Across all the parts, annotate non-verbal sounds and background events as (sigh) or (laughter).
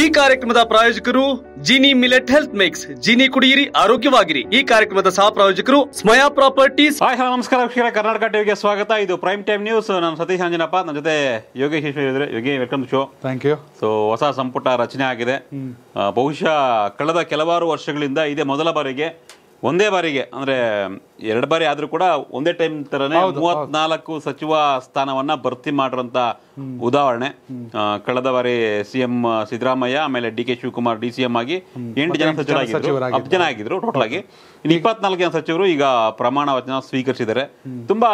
ಈ ಕಾರ್ಯಕ್ರಮದ ಪ್ರಾಯೋಜಕರು Jeeni millet health mix Jeeni ಕುಡಿಯಿರಿ ಆರೋಗ್ಯವಾಗಿರಿ ಈ ಕಾರ್ಯಕ್ರಮದ ಸಹ ಪ್ರಾಯೋಜಕರು ಸ್ಮಯಾ ಪ್ರಾಪರ್ಟೀಸ್ ಹಾಯ್ ನಮಸ್ಕಾರ ಕರ್ನಾಟಕ ಟಿವಿಗೆ ಸ್ವಾಗತ ಇದು ಪ್ರೈಮ್ ಟೈಮ್ ನ್ಯೂಸ್ ನಮ್ಮ ಸತೀಶ್ ಅಂಜನಪ್ಪ ನನ್ನ ಜೊತೆ Yogesh Yogi welcome show thank you so ಹೊಸ ಸಂಪುಟ ರಚನೆ ಆಗಿದೆ ಬಹುಶಃ ಕಳೆದ ಕೆಲವಾರು ವರ್ಷಗಳಿಂದ ಇದೇ ಮೊದಲ ಬಾರಿಗೆ ಒಂದೇ ಬಾರಿಗೆ ಅಂದ್ರೆ ಎರಡು ಬಾರಿ ಆದ್ರೂ ಕೂಡ ಒಂದೇ ಟೈಮ್ ತರನೇ ಮೂವತ್ನಾಲ್ಕು ಸಚಿವ ಸ್ಥಾನವನ್ನ ಭರ್ತಿ ಮಾಡಿರುವಂತ ಉದಾಹರಣೆ ಕಳೆದ ಬಾರಿ ಸಿಎಂ ಸಿದ್ದರಾಮಯ್ಯ ಆಮೇಲೆ D K Shivakumar D C M ಆಗಿ ಎಂಟು ಜನ ಸಚಿವ ಹತ್ತು ಜನ ಆಗಿದ್ರು ಟೋಟಲ್ ಆಗಿ ಇನ್ನು ಇಪ್ಪತ್ನಾಲ್ಕು ಜನ ಸಚಿವರು ಈಗ ಪ್ರಮಾಣ ವಚನ ಸ್ವೀಕರಿಸಿದ್ದಾರೆ ತುಂಬಾ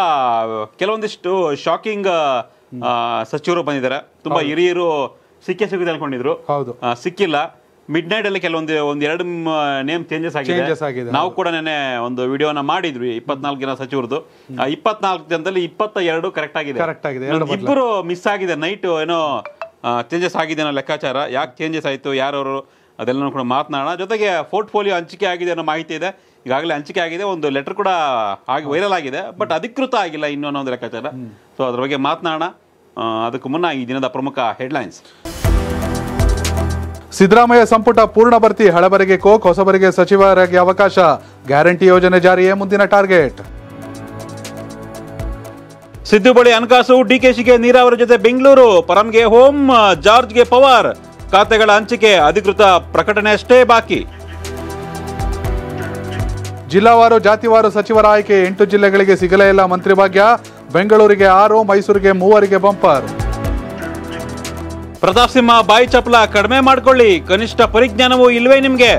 ಕೆಲವೊಂದಿಷ್ಟು ಶಾಕಿಂಗ್ ಸಚಿವರು ಬಂದಿದ್ದಾರೆ ತುಂಬಾ ಹಿರಿಯರು ಸಿಕ್ಕೇ ಸಿಗುತ್ತೆ ಅನ್ಕೊಂಡಿದ್ರು ಸಿಕ್ಕಿಲ್ಲ ಮಿಡ್ ನೈಟ್ ಅಲ್ಲಿ ಕೆಲವೊಂದು ಒಂದ್ ಎರಡು ನೇಮ್ ಚೇಂಜಸ್ ಆಗಿದೆ ನಾವು ಕೂಡ ನೆನೆ ಒಂದು ವಿಡಿಯೋನ ಮಾಡಿದ್ವಿ ಇಪ್ಪತ್ನಾಲ್ಕು ದಿನ ಸಚಿವರದು ಇಪ್ಪತ್ನಾಲ್ಕು ದಿನದಲ್ಲಿ ಇಪ್ಪತ್ತ ಎರಡು ಕರೆಕ್ಟ್ ಆಗಿದೆ ಕರೆಕ್ಟ್ ಆಗಿದೆ ಇಬ್ಬರು ಮಿಸ್ ಆಗಿದೆ ನೈಟ್ ಏನೋ ಚೇಂಜಸ್ ಆಗಿದೆ ಅನ್ನೋ ಲೆಕ್ಕಾಚಾರ ಯಾಕೆ ಚೇಂಜಸ್ ಆಯ್ತು ಯಾರವರು ಅದೆಲ್ಲನೂ ಕೂಡ ಮಾತನಾಡೋಣ ಜೊತೆಗೆ ಫೋಲಿಯೋ ಹಂಚಿಕೆ ಆಗಿದೆ ಅನ್ನೋ ಮಾಹಿತಿ ಇದೆ ಈಗಾಗಲೇ ಹಂಚಿಕೆ ಆಗಿದೆ ಒಂದು ಲೆಟರ್ ಕೂಡ ಆಗಿ ವೈರಲ್ ಆಗಿದೆ ಬಟ್ ಅಧಿಕೃತ ಆಗಿಲ್ಲ ಇನ್ನೂ ಅನ್ನೋ ಒಂದು ಲೆಕ್ಕಾಚಾರ ಸೊ ಅದ್ರ ಬಗ್ಗೆ ಮಾತನಾಡೋಣ ಅದಕ್ಕೂ ಮುನ್ನ ಈ ದಿನದ ಪ್ರಮುಖ ಹೆಡ್ಲೈನ್ಸ್ ಸಿದ್ದರಾಮಯ್ಯ ಸಂಪುಟ ಪೂರ್ಣ ಭರ್ತಿ ಹಳಬರಿಗೆ ಕೋಕ್ ಹೊಸಬರಿಗೆ ಸಚಿವರಾಗಿ ಅವಕಾಶ ಗ್ಯಾರಂಟಿ ಯೋಜನೆ ಜಾರಿಯೇ ಮುಂದಿನ ಟಾರ್ಗೆಟ್ ಸಿದ್ದು ಬಳಿ ಹಣಕಾಸು ಡಿಕೆಶಿಗೆ ನೀರಾವರಿ ಜೊತೆ ಬೆಂಗಳೂರು ಪರಂಗೆ ಹೋಮ್ ಜಾರ್ಜ್ಗೆ ಪವಾರ್ ಖಾತೆಗಳ ಹಂಚಿಕೆ ಅಧಿಕೃತ ಪ್ರಕಟಣೆ ಅಷ್ಟೇ ಬಾಕಿ ಜಿಲ್ಲಾವಾರು ಜಾತಿವಾರು ಸಚಿವರ ಆಯ್ಕೆ ಎಂಟು ಜಿಲ್ಲೆಗಳಿಗೆ ಸಿಗಲೇ ಇಲ್ಲ ಮಂತ್ರಿ ಭಾಗ್ಯ ಬೆಂಗಳೂರಿಗೆ ಆರು ಮೈಸೂರಿಗೆ ಮೂವರಿಗೆ ಬಂಪರ್ ಪ್ರತಾಪ್ ಸಿಂಹ ಬಾಯಿ ಚಪಲ ಕಡಿಮೆ ಮಾಡ್ಕೊಳ್ಳಿ ಕನಿಷ್ಠ ಪರಿಜ್ಞಾನವೂ ಇಲ್ವೇ ನಿಮಗೆ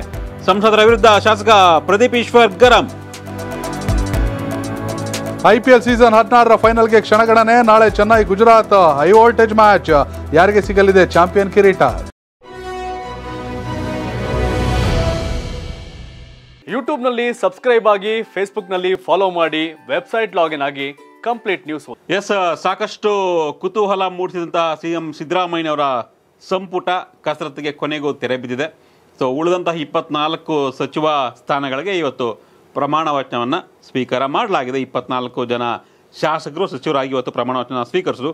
ಸಂಸದರ ವಿರುದ್ಧ ಶಾಸಕ ಪ್ರದೀಪ್ ಈಶ್ವರ್ ಗರಂ ಐಪಿಎಲ್ ಸೀಸನ್ ಹದಿನಾರರ ಫೈನಲ್ಗೆ ಕ್ಷಣಗಣನೆ ನಾಳೆ Chennai Gujarat high voltage match ಯಾರಿಗೆ ಸಿಗಲಿದೆ ಚಾಂಪಿಯನ್ ಕಿರೀಟ ಯೂಟ್ಯೂಬ್ನಲ್ಲಿ ಸಬ್ಸ್ಕ್ರೈಬ್ ಆಗಿ ಫೇಸ್ಬುಕ್ನಲ್ಲಿ ಫಾಲೋ ಮಾಡಿ ವೆಬ್ಸೈಟ್ ಲಾಗಿನ್ ಆಗಿ ಕಂಪ್ಲೀಟ್ ನ್ಯೂಸ್ ಎಸ್ ಸಾಕಷ್ಟು ಕುತೂಹಲ ಮೂಡಿಸಿದಂತಹ ಸಿಎಂ ಸಿದ್ದರಾಮಯ್ಯನವರ ಸಂಪುಟ ಕಸರತ್ತಿಗೆ ಕೊನೆಗೂ ತೆರೆ ಬಿದ್ದಿದೆ ಸೊ ಉಳಿದಂತಹ ಇಪ್ಪತ್ನಾಲ್ಕು ಸಚಿವ ಸ್ಥಾನಗಳಿಗೆ ಇವತ್ತು ಪ್ರಮಾಣ ವಚನವನ್ನು ಸ್ವೀಕಾರ ಮಾಡಲಾಗಿದೆ ಇಪ್ಪತ್ನಾಲ್ಕು ಜನ ಶಾಸಕರು ಸಚಿವರಾಗಿ ಇವತ್ತು ಪ್ರಮಾಣ ವಚನ ಸ್ವೀಕರಿಸಿದ್ರು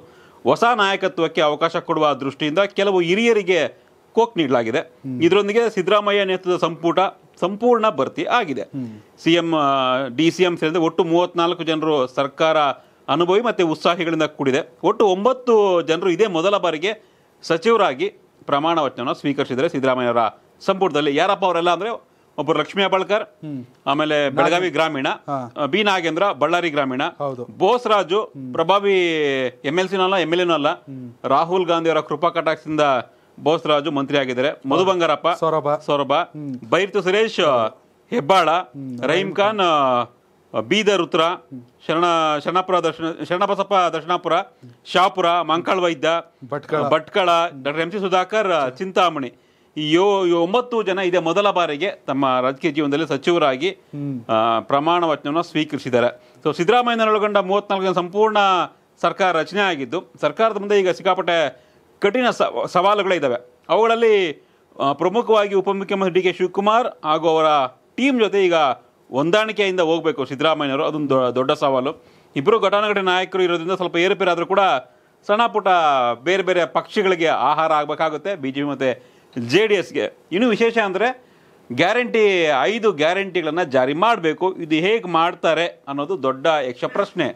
ಹೊಸ ನಾಯಕತ್ವಕ್ಕೆ ಅವಕಾಶ ಕೊಡುವ ದೃಷ್ಟಿಯಿಂದ ಕೆಲವು ಹಿರಿಯರಿಗೆ ಕೋಕ್ ನೀಡಲಾಗಿದೆ ಇದರೊಂದಿಗೆ ಸಿದ್ದರಾಮಯ್ಯ ನೇತೃತ್ವದ ಸಂಪುಟ ಸಂಪೂರ್ಣ ಭರ್ತಿ ಆಗಿದೆ ಸಿಎಂ ಡಿ ಸಿ ಎಂ ಸೇರಿದಂತೆ ಒಟ್ಟು ಮೂವತ್ನಾಲ್ಕು ಜನರು ಸರ್ಕಾರ ಅನುಭವಿ ಮತ್ತು ಉತ್ಸಾಹಿಗಳಿಂದ ಕೂಡಿದೆ ಒಟ್ಟು ಒಂಬತ್ತು ಜನರು ಇದೇ ಮೊದಲ ಬಾರಿಗೆ ಸಚಿವರಾಗಿ ಪ್ರಮಾಣ ವಚನ ಸ್ವೀಕರಿಸಿದರೆ ಅವರ ಸಂಪುಟದಲ್ಲಿ ಯಾರಪ್ಪ ಅವರೆಲ್ಲ ಅಂದರೆ ಒಬ್ಬರು ಲಕ್ಷ್ಮೀ ಅಬಳ್ಕರ್ ಆಮೇಲೆ ಬೆಳಗಾವಿ ಗ್ರಾಮೀಣ ಬಿ ನಾಗೇಂದ್ರ ಬಳ್ಳಾರಿ ಗ್ರಾಮೀಣ ಬೋಸ್ರಾಜು ಪ್ರಭಾವಿ ಎಂ ಎಲ್ ಸಿನೂ ಅಲ್ಲ ಎಮ್ ಎಲ್ ಎನೂ ಅಲ್ಲ ರಾಹುಲ್ ಗಾಂಧಿ ಅವರ ಕೃಪಾ ಕಟಾಕ್ಷದಿಂದ ಬೋಸರಾಜು ಮಂತ್ರಿ ಆಗಿದ್ದಾರೆ ಮಧು ಬಂಗಾರಪ್ಪ ಸೌರಭ ಸೌರಭ ಬೈರ್ತು ಸುರೇಶ್ ಹೆಬ್ಬಾಳ ರಹೀಂ ಖಾನ್ ಬೀದರ್ ಉತ್ತರ ಶರಣ ಶರಣಪುರ ದರ್ಶನ Sharanabasappa Darshanapur Shahapur Mankal Vaidya Bhatkal doctor M C Sudhakar Chintamani ಈ ಒಂಬತ್ತು ಜನ ಇದೇ ಮೊದಲ ಬಾರಿಗೆ ತಮ್ಮ ರಾಜಕೀಯ ಜೀವನದಲ್ಲಿ ಸಚಿವರಾಗಿ ಪ್ರಮಾಣ ವಚನವನ್ನು ಸ್ವೀಕರಿಸಿದ್ದಾರೆ ಸೊ ಸಿದ್ದರಾಮಯ್ಯನೊಳಗೊಂಡ ಮೂವತ್ನಾಲ್ಕು ಜನ ಸಂಪೂರ್ಣ ಸರ್ಕಾರ ರಚನೆ ಆಗಿದ್ದು ಸರ್ಕಾರದ ಮುಂದೆ ಈಗ ಸಿಕ್ಕಾಪಟ್ಟೆ ಕಠಿಣ ಸವಾಲುಗಳಿದ್ದಾವೆ ಅವುಗಳಲ್ಲಿ ಪ್ರಮುಖವಾಗಿ ಉಪಮುಖ್ಯಮಂತ್ರಿ ಡಿ ಕೆ ಶಿವಕುಮಾರ್ ಹಾಗೂ ಅವರ ಟೀಮ್ ಜೊತೆ ಈಗ ಹೊಂದಾಣಿಕೆಯಿಂದ ಹೋಗಬೇಕು ಸಿದ್ದರಾಮಯ್ಯವರು ಅದೊಂದು ದೊಡ್ಡ ಸವಾಲು ಇಬ್ಬರು ಘಟನಾಘಟನೆ ನಾಯಕರು ಇರೋದ್ರಿಂದ ಸ್ವಲ್ಪ ಏರುಪೇರು ಆದರೂ ಕೂಡ ಸಣ್ಣ ಪುಟ್ಟ ಬೇರೆ ಬೇರೆ ಪಕ್ಷಗಳಿಗೆ ಆಹಾರ ಆಗಬೇಕಾಗುತ್ತೆ ಬಿ ಜೆ ಪಿ ಮತ್ತು ಜೆ ಡಿ ಎಸ್ಗೆ ಇನ್ನೂ ವಿಶೇಷ ಅಂದರೆ ಗ್ಯಾರಂಟಿ ಐದು ಗ್ಯಾರಂಟಿಗಳನ್ನು ಜಾರಿ ಮಾಡಬೇಕು ಇದು ಹೇಗೆ ಮಾಡ್ತಾರೆ ಅನ್ನೋದು ದೊಡ್ಡ ಯಕ್ಷ ಪ್ರಶ್ನೆ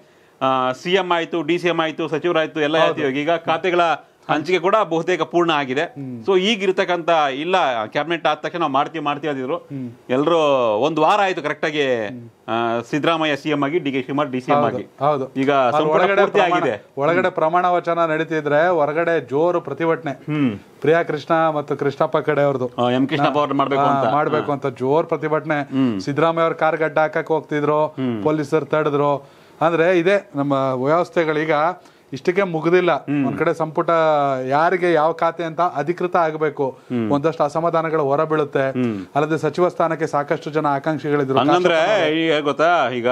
ಸಿ ಎಮ್ ಆಯಿತು ಡಿ ಸಿ ಎಮ್ ಆಯಿತು ಸಚಿವರಾಯಿತು ಎಲ್ಲ ಈಗ ಖಾತೆಗಳ ಹಂಚಿಕೆ ಕೂಡ ಬಹುತೇಕ ಪೂರ್ಣ ಆಗಿದೆ ಸೊ ಇರತಕ್ಕಂತ ಇಲ್ಲ ಕ್ಯಾಬಿನೆಟ್ ಆದ ತಕ್ಷಣ ನಾವು ಮಾಡ್ತೀವಿ ಮಾಡ್ತೀವಿ ಅಂದಿದ್ರು ಎಲ್ಲರೂ ಒಂದು ವಾರ ಆಯ್ತು ಕರೆಕ್ಟಾಗಿ ಸಿದ್ದರಾಮಯ್ಯ ಸಿಎಂ ಆಗಿ ಡಿ ಕೆ ಶಿವಮಾರ್ ಡಿ ಆಗಿ ಹೌದು ಈಗ ಒಳಗಡೆ ಆಗಿದೆ ಒಳಗಡೆ ಪ್ರಮಾಣ ವಚನ ನಡೀತಿದ್ರೆ ಹೊರಗಡೆ ಜೋರು ಪ್ರತಿಭಟನೆ ಪ್ರಿಯಾ ಕೃಷ್ಣ ಮತ್ತು ಕೃಷ್ಣಪ್ಪ ಕಡೆ ಅವ್ರದ್ದು ಎಂ ಕೃಷ್ಣಪ್ಪ ಅವ್ರು ಮಾಡ್ಬೇಕು ಅಂತ ಮಾಡ್ಬೇಕು ಅಂತ ಜೋರ್ ಪ್ರತಿಭಟನೆ ಸಿದ್ದರಾಮಯ್ಯ ಅವ್ರ ಕಾರ್ ಗಡ್ಡ ಹಾಕಕ್ ಹೋಗ್ತಿದ್ರು ಪೊಲೀಸರು ತಡೆದ್ರು ಅಂದ್ರೆ ಇದೆ ನಮ್ಮ ವ್ಯವಸ್ಥೆಗಳೀಗ ಇಷ್ಟಕ್ಕೆ ಮುಗುದಿಲ್ಲ ಒಂದ್ ಕಡೆ ಸಂಪುಟ ಯಾರಿಗೆ ಯಾವ ಖಾತೆ ಅಂತ ಅಧಿಕೃತ ಆಗಬೇಕು ಒಂದಷ್ಟು ಅಸಮಾಧಾನಗಳು ಹೊರ ಬೀಳುತ್ತೆ ಅಲ್ಲದೆ ಸಚಿವ ಸ್ಥಾನಕ್ಕೆ ಸಾಕಷ್ಟು ಜನ ಆಕಾಂಕ್ಷಿಗಳಿದ್ರು ಅಂದ್ರೆ ಈಗ ಗೊತ್ತಾ ಈಗ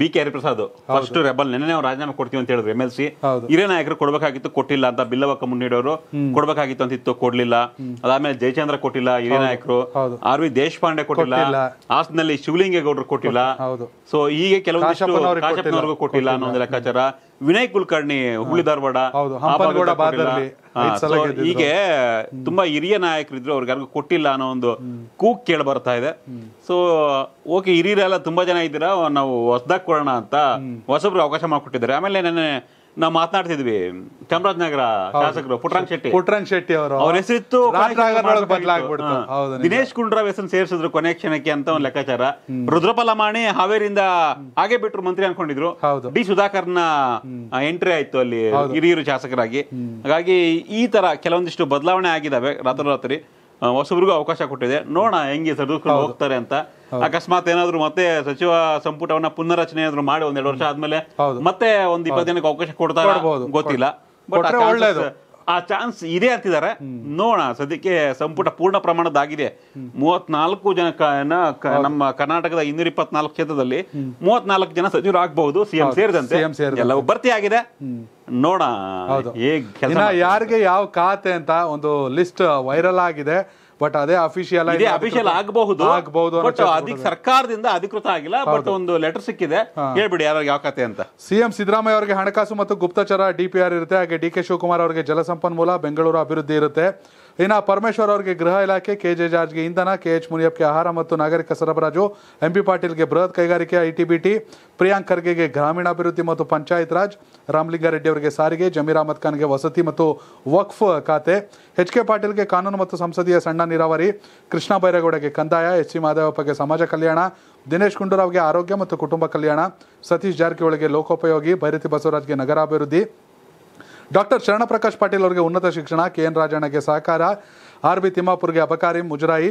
B K Hariprasad first rebel ನೆನ್ನೆ ರಾಜೀನಾಮೆ ಕೊಡ್ತೀವಿ ಅಂತ ಹೇಳಿದ್ರು ಎಂ ಎಲ್ ಸಿ ಹಿರಿಯ ನಾಯಕರು ಕೊಡ್ಬೇಕಾಗಿತ್ತು ಕೊಟ್ಟಿಲ್ಲ ಅಂತ ಬಿಲ್ಲವಕ್ಕ ಮುನ್ನಿಡೋರು ಕೊಡ್ಬೇಕಾಗಿತ್ತು ಅಂತ ಇತ್ತು ಕೊಡ್ಲಿಲ್ಲ ಅದಾದ್ಮೇಲೆ ಜಯಚಂದ್ರ ಕೊಟ್ಟಿಲ್ಲ ಹಿರಿಯ ನಾಯಕರು ಆರ್ ವಿ ದೇಶಪಾಂಡೆ ಕೊಟ್ಟಿಲ್ಲ ಹಾಸನಲ್ಲಿ ಶಿವಲಿಂಗೇಗೌಡರು ಕೊಟ್ಟಿಲ್ಲ ಸೊ ಈಗ ಕೆಲವು ಕೊಟ್ಟಿಲ್ಲ ಅನ್ನೋ ಒಂದು ಲೆಕ್ಕಾಚಾರ ವಿನಯ್ ಕುಲಕರ್ಣಿ ಹುಬ್ಳಿ ಧಾರವಾಡ ಹೀಗೆ ತುಂಬಾ ಹಿರಿಯ ನಾಯಕರಿದ್ರು ಅವ್ರಿಗೆ ಯಾರಿಗೂ ಕೊಟ್ಟಿಲ್ಲ ಅನ್ನೋ ಒಂದು ಕೂಕ್ ಕೇಳಿ ಬರ್ತಾ ಇದೆ ಸೊ ಓಕೆ ಹಿರಿಯರೆಲ್ಲ ತುಂಬಾ ಜನ ಇದ್ದೀರಾ ನಾವು ಹೊಸದಾಗಿ ಕೊಡೋಣ ಅಂತ ಹೊಸಬ್ರು ಅವಕಾಶ ಮಾಡಿಕೊಟ್ಟಿದ್ದಾರೆ ಆಮೇಲೆ ನೆನೆ ನಾವು ಮಾತನಾಡ್ತಿದ್ವಿ ಚಾಮರಾಜನಗರ ಶಾಸಕರು ಪುಟ್ರಾಂಗ್ ಶೆಟ್ಟಿ ಪುಟ್ರಾಂಗ್ ಶೆಟ್ಟಿ ಅವರು ಅವ್ರ ಹೆಸರಿತ್ತು ದಿನೇಶ್ ಗುಂಡ್ರಾವ್ ಹೆಸರು ಸೇರಿಸಿದ್ರು ಕೊನೆ ಕ್ಷಣಕ್ಕೆ ಅಂತ ಒಂದು ಲೆಕ್ಕಾಚಾರ ರುದ್ರಪಲಮಾಣಿ ಹಾವೇರಿಂದ ಹಾಗೆ ಬಿಟ್ರು ಮಂತ್ರಿ ಅನ್ಕೊಂಡಿದ್ರು ಡಿ ಸುಧಾಕರ್ನ ಎಂಟ್ರಿ ಆಯ್ತು ಅಲ್ಲಿ ಹಿರಿಯರು ಶಾಸಕರಾಗಿ ಹಾಗಾಗಿ ಈ ತರ ಕೆಲವೊಂದಿಷ್ಟು ಬದಲಾವಣೆ ಆಗಿದಾವೆ ರಾತ್ರಿ ಹೊಸಬ್ರಿಗೂ ಅವಕಾಶ ಕೊಟ್ಟಿದೆ ನೋಡೋಣ ಹೆಂಗೆ ಸರ್ದು ಹೋಗ್ತಾರೆ ಅಂತ ಅಕಸ್ಮಾತ್ ಏನಾದ್ರು ಮತ್ತೆ ಸಚಿವ ಸಂಪುಟವನ್ನ ಪುನರಚನೆ ಏನಾದ್ರು ಮಾಡಿ ಒಂದೆರಡು ವರ್ಷ ಆದ್ಮೇಲೆ ಮತ್ತೆ ಒಂದ್ ಇಪ್ಪತ್ತು ದಿನಕ್ಕೆ ಅವಕಾಶ ಕೊಡ್ತಾರೆ ಗೊತ್ತಿಲ್ಲ ಬಟ್ ಒಳ್ಳೇದು ಆ ಚಾನ್ಸ್ ಇದೆ ಅಂತಿದ್ದಾರೆ ನೋಡ ಸದ್ಯಕ್ಕೆ ಸಂಪುಟ ಪೂರ್ಣ ಪ್ರಮಾಣದಾಗಿದೆ ಮೂವತ್ನಾಲ್ಕು ಜನ ನಮ್ಮ ಕರ್ನಾಟಕದ ಇನ್ನೂರ ಇಪ್ಪತ್ನಾಲ್ಕು ಕ್ಷೇತ್ರದಲ್ಲಿ ಮೂವತ್ನಾಲ್ಕು ಜನ ಸಚಿವರು ಆಗ್ಬಹುದು ಸಿಎಂ ಸೇರಿದಂತೆ ಎಲ್ಲವೂ ಭರ್ತಿ ಆಗಿದೆ ನೋಡ ಯಾರಿಗೆ ಯಾವ ಖಾತೆ ಅಂತ ಒಂದು ಲಿಸ್ಟ್ ವೈರಲ್ ಆಗಿದೆ ಬಟ್ ಅದೇ ಅಫಿಷಿಯಲ್ ಇದೇ ಅಫಿಷಿಯಲ್ ಆಗಬಹುದು ಆಗಬಹುದು ಬಟ್ ಅದಕ್ಕೆ ಸರ್ಕಾರದಿಂದ ಅಧಿಕೃತ ಆಗಿಲ್ಲ ಬಟ್ ಒಂದು ಲೆಟರ್ ಸಿಕ್ಕಿದೆ ಹೇಳ್ಬಿಡಿ ಯಾರು ಯಾವ ಕತೆ ಅಂತ ಸಿಎಂ ಸಿದ್ದರಾಮಯ್ಯ ಅವರಿಗೆ ಹಣಕಾಸು ಮತ್ತು ಗುಪ್ತಚರ ಡಿಪಿಆರ್ ಇರುತ್ತೆ ಹಾಗೆ ಡಿ ಕೆ ಶಿವಕುಮಾರ್ ಅವರಿಗೆ ಜಲಸಂಪನ್ಮೂಲ ಬೆಂಗಳೂರು ಅಭಿವೃದ್ಧಿ ಇರುತ್ತೆ ಏನ ಪರಮೇಶ್ವರ ಅವರಿಗೆ ಗೃಹ ಇಲಾಖೆ ಕೆಜೆ ಜಾರ್ಜ್ಗೆ ಇಂಧನ ಕೆಎಚ್ ಮುರಿಯಪ್ಗೆ ಆಹಾರ ಮತ್ತು ನಾಗರಿಕ ಸರಬರಾಜು ಎಂಪಿ ಪಾಟೀಲ್ಗೆ ಬೃಹತ್ ಕೈಗಾರಿಕೆ ಐಟಿಬಿಟಿ ಪ್ರಿಯಾಂಕ ಕರ್ಗೆಗೆ ಗ್ರಾಮೀಣಾಭಿವೃದ್ಧಿ ಮತ್ತು ಪಂಚಾಯತ್ ರಾಜ್ ರಾಮ್ಲಿಂಗ ರೆಡ್ಡಿ ಅವರಿಗೆ ಸಾರಿಗೆ ಜಮೀರಾಹ್ಮದ್ ಖಾನ್ಗೆ ವಸತಿ ಮತ್ತು ವಕ್ಫ್ ಖಾತೆ ಎಚ್ಕೆ ಪಾಟೀಲ್ಗೆ ಕಾನೂನು ಮತ್ತು ಸಂಸದೀಯ ಸಣ್ಣ ನೀರಾವರಿ ಕೃಷ್ಣಭೈರಗೋಡಗೆ ಕಂದಾಯ ಎಚ್ಸಿ ಮಾಧವಪ್ಪಗೆ ಸಮಾಜ ಕಲ್ಯಾಣ ದಿನೇಶ್ ಕುಂದೂರ್ ಅವರಿಗೆ ಆರೋಗ್ಯ ಮತ್ತು ಕುಟುಂಬ ಕಲ್ಯಾಣ ಸತೀಶ್ ಜಾರ್ಕೆವ್ಳಿಗೆ ಲೋಕೋಪಯೋಗಿ ಭೈರತಿ ಬಸವರಾಜ್ಗೆ ನಗರ ಅಭಿವೃದ್ಧಿ డాక్టర్ శరణ ప్రకాష్ పాటిల్ ಅವರಿಗೆ ఉన్నత శిక్షణ కెన్ రాజానెగ సహకార ఆర్బి తిమ్మపూర్గె అపకారి ముజరాయి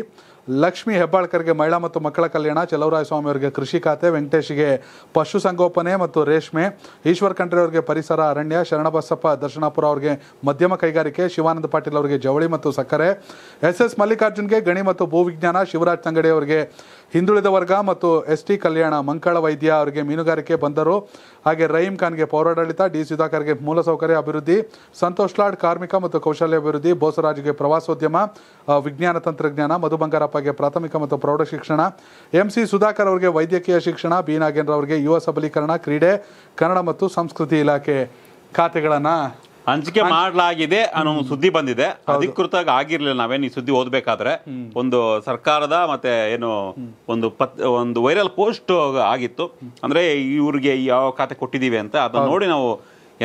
లక్ష్మి హెబ్బాల్కర్గె మహిళా మత్తు మక్కల కళ్యాణ చలవ రాయ్ సామివర్గె కృషి కాతే వెంటేష్గె పశు సంకోపనే మత్తు రేష్మే ఈశ్వర్ కంట్రేవర్గె పరిసర అరణ్య శరణబసప్ప దర్శనాపూర్వర్గె మధ్యమ కైగారికే శివానంద్ పాటిల్వర్గె జవళి మత్తు సకరే ఎస్ఎస్ మల్లికార్జున్గె గణి మత్తు భూవిజ్ఞాన శివరాజ్ సంగడేవర్గె ಹಿಂದುಳಿದ ವರ್ಗ ಮತ್ತು ಎಸ್ ಟಿ ಕಲ್ಯಾಣ ಮಂಕಳ ವೈದ್ಯ ಅವರಿಗೆ ಮೀನುಗಾರಿಕೆ ಬಂದರು ಹಾಗೆ ರಹೀಂ ಖಾನ್ಗೆ ಪೌರಾಡಳಿತ ಡಿ ಸುಧಾಕರ್ಗೆ ಮೂಲಸೌಕರ್ಯ ಅಭಿವೃದ್ಧಿ ಸಂತೋಷ್ ಲಾಡ್ ಕಾರ್ಮಿಕ ಮತ್ತು ಕೌಶಲ್ಯ ಅಭಿವೃದ್ಧಿ ಬೋಸರಾಜ್ಗೆ ಪ್ರವಾಸೋದ್ಯಮ ವಿಜ್ಞಾನ ತಂತ್ರಜ್ಞಾನ ಮಧು ಬಂಗಾರಪ್ಪಗೆ ಪ್ರಾಥಮಿಕ ಮತ್ತು ಪ್ರೌಢ ಶಿಕ್ಷಣ ಎಂಸಿ ಸುಧಾಕರ್ ಅವರಿಗೆ ವೈದ್ಯಕೀಯ ಶಿಕ್ಷಣ ಬಿ ನಾಗೇಂದ್ರ ಅವರಿಗೆ ಯುವ ಸಬಲೀಕರಣ ಕ್ರೀಡೆ ಕನ್ನಡ ಮತ್ತು ಸಂಸ್ಕೃತಿ ಇಲಾಖೆ ಖಾತೆಗಳನ್ನು ಹಂಚಿಕೆ ಮಾಡಲಾಗಿದೆ ಅನ್ನೋ ಸುದ್ದಿ ಬಂದಿದೆ ಅಧಿಕೃತ ಆಗಿರ್ಲಿಲ್ಲ ನಾವೇನು ಈ ಸುದ್ದಿ ಓದ್ಬೇಕಾದ್ರೆ ಒಂದು ಸರ್ಕಾರದ ಮತ್ತೆ ಏನು ಒಂದು ಪತ್ ಒಂದು ವೈರಲ್ ಪೋಸ್ಟ್ ಆಗಿತ್ತು ಅಂದ್ರೆ ಇವ್ರಿಗೆ ಯಾವ ಖಾತೆ ಕೊಟ್ಟಿದ್ದೀವಿ ಅಂತ ಅದನ್ನ ನೋಡಿ ನಾವು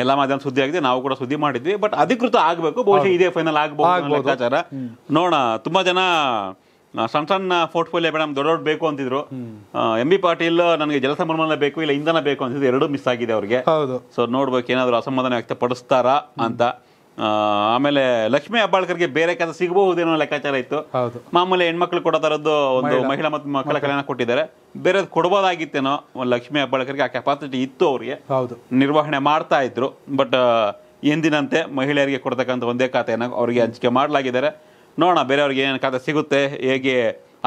ಎಲ್ಲ ಮಾಧ್ಯಮ ಸುದ್ದಿ ಆಗಿದೆ ನಾವು ಕೂಡ ಸುದ್ದಿ ಮಾಡಿದ್ವಿ ಬಟ್ ಅಧಿಕೃತ ಆಗಬೇಕು ಬಹುಶಃ ಇದೇ ಫೈನಲ್ ಆಗಬಹುದು ಲೆಕ್ಕಾಚಾರ ನೋಡೋಣ ತುಂಬಾ ಜನ ಸಣ್ಣ ಸಣ್ಣ ಪೋರ್ಟ್ಫೋಲಿಯೋ ಮೇಡಮ್ ದೊಡ್ಡ ಬೇಕು ಅಂತಿದ್ರು ಎಂ ಬಿ ಪಾಟೀಲ್ ನನಗೆ ಜಲಸಂಪನ್ಮೂಲ ಬೇಕು ಇಲ್ಲ ಇಂಧನ ಬೇಕು ಅಂತಿದ್ರು ಎರಡು ಮಿಸ್ ಆಗಿದೆ ಅವ್ರಿಗೆ ಸೊ ನೋಡ್ಬೇಕು ಏನಾದರೂ ಅಸಮಾಧಾನ ವ್ಯಕ್ತಪಡಿಸ್ತಾರಾ ಅಂತ ಆಮೇಲೆ ಲಕ್ಷ್ಮೀ ಹಬ್ಬಾಳ್ಕರ್ಗೆ ಬೇರೆ ಕೆಲಸ ಸಿಗಬಹುದೇನೋ ಲೆಕ್ಕಾಚಾರ ಇತ್ತು ಮಾಮೂಲಿ ಹೆಣ್ಮಕ್ಳು ಕೊಡೋ ತರದ್ದು ಒಂದು ಮಹಿಳಾ ಮತ್ತು ಮಕ್ಕಳ ಕಲ್ಯಾಣ ಕೊಟ್ಟಿದ್ದಾರೆ ಬೇರೆ ಕೊಡ್ಬೋದಾಗಿತ್ತೇನೋ ಲಕ್ಷ್ಮೀ ಹಬ್ಬಾಳ್ಕರ್ಗೆ ಆ ಕೆಪಾಸಿಟಿ ಇತ್ತು ಅವ್ರಿಗೆ ನಿರ್ವಹಣೆ ಮಾಡ್ತಾ ಇದ್ರು ಬಟ್ ಎಂದಿನಂತೆ ಮಹಿಳೆಯರಿಗೆ ಕೊಡ್ತಕ್ಕಂಥ ಒಂದೇ ಖಾತೆಯನ್ನು ಅವರಿಗೆ ಹಂಚಿಕೆ ಮಾಡಲಾಗಿದ್ದಾರೆ ನೋಡೋಣ ಬೇರೆಯವ್ರಿಗೆ ಏನೇನು ಖಾತೆ ಸಿಗುತ್ತೆ ಹೇಗೆ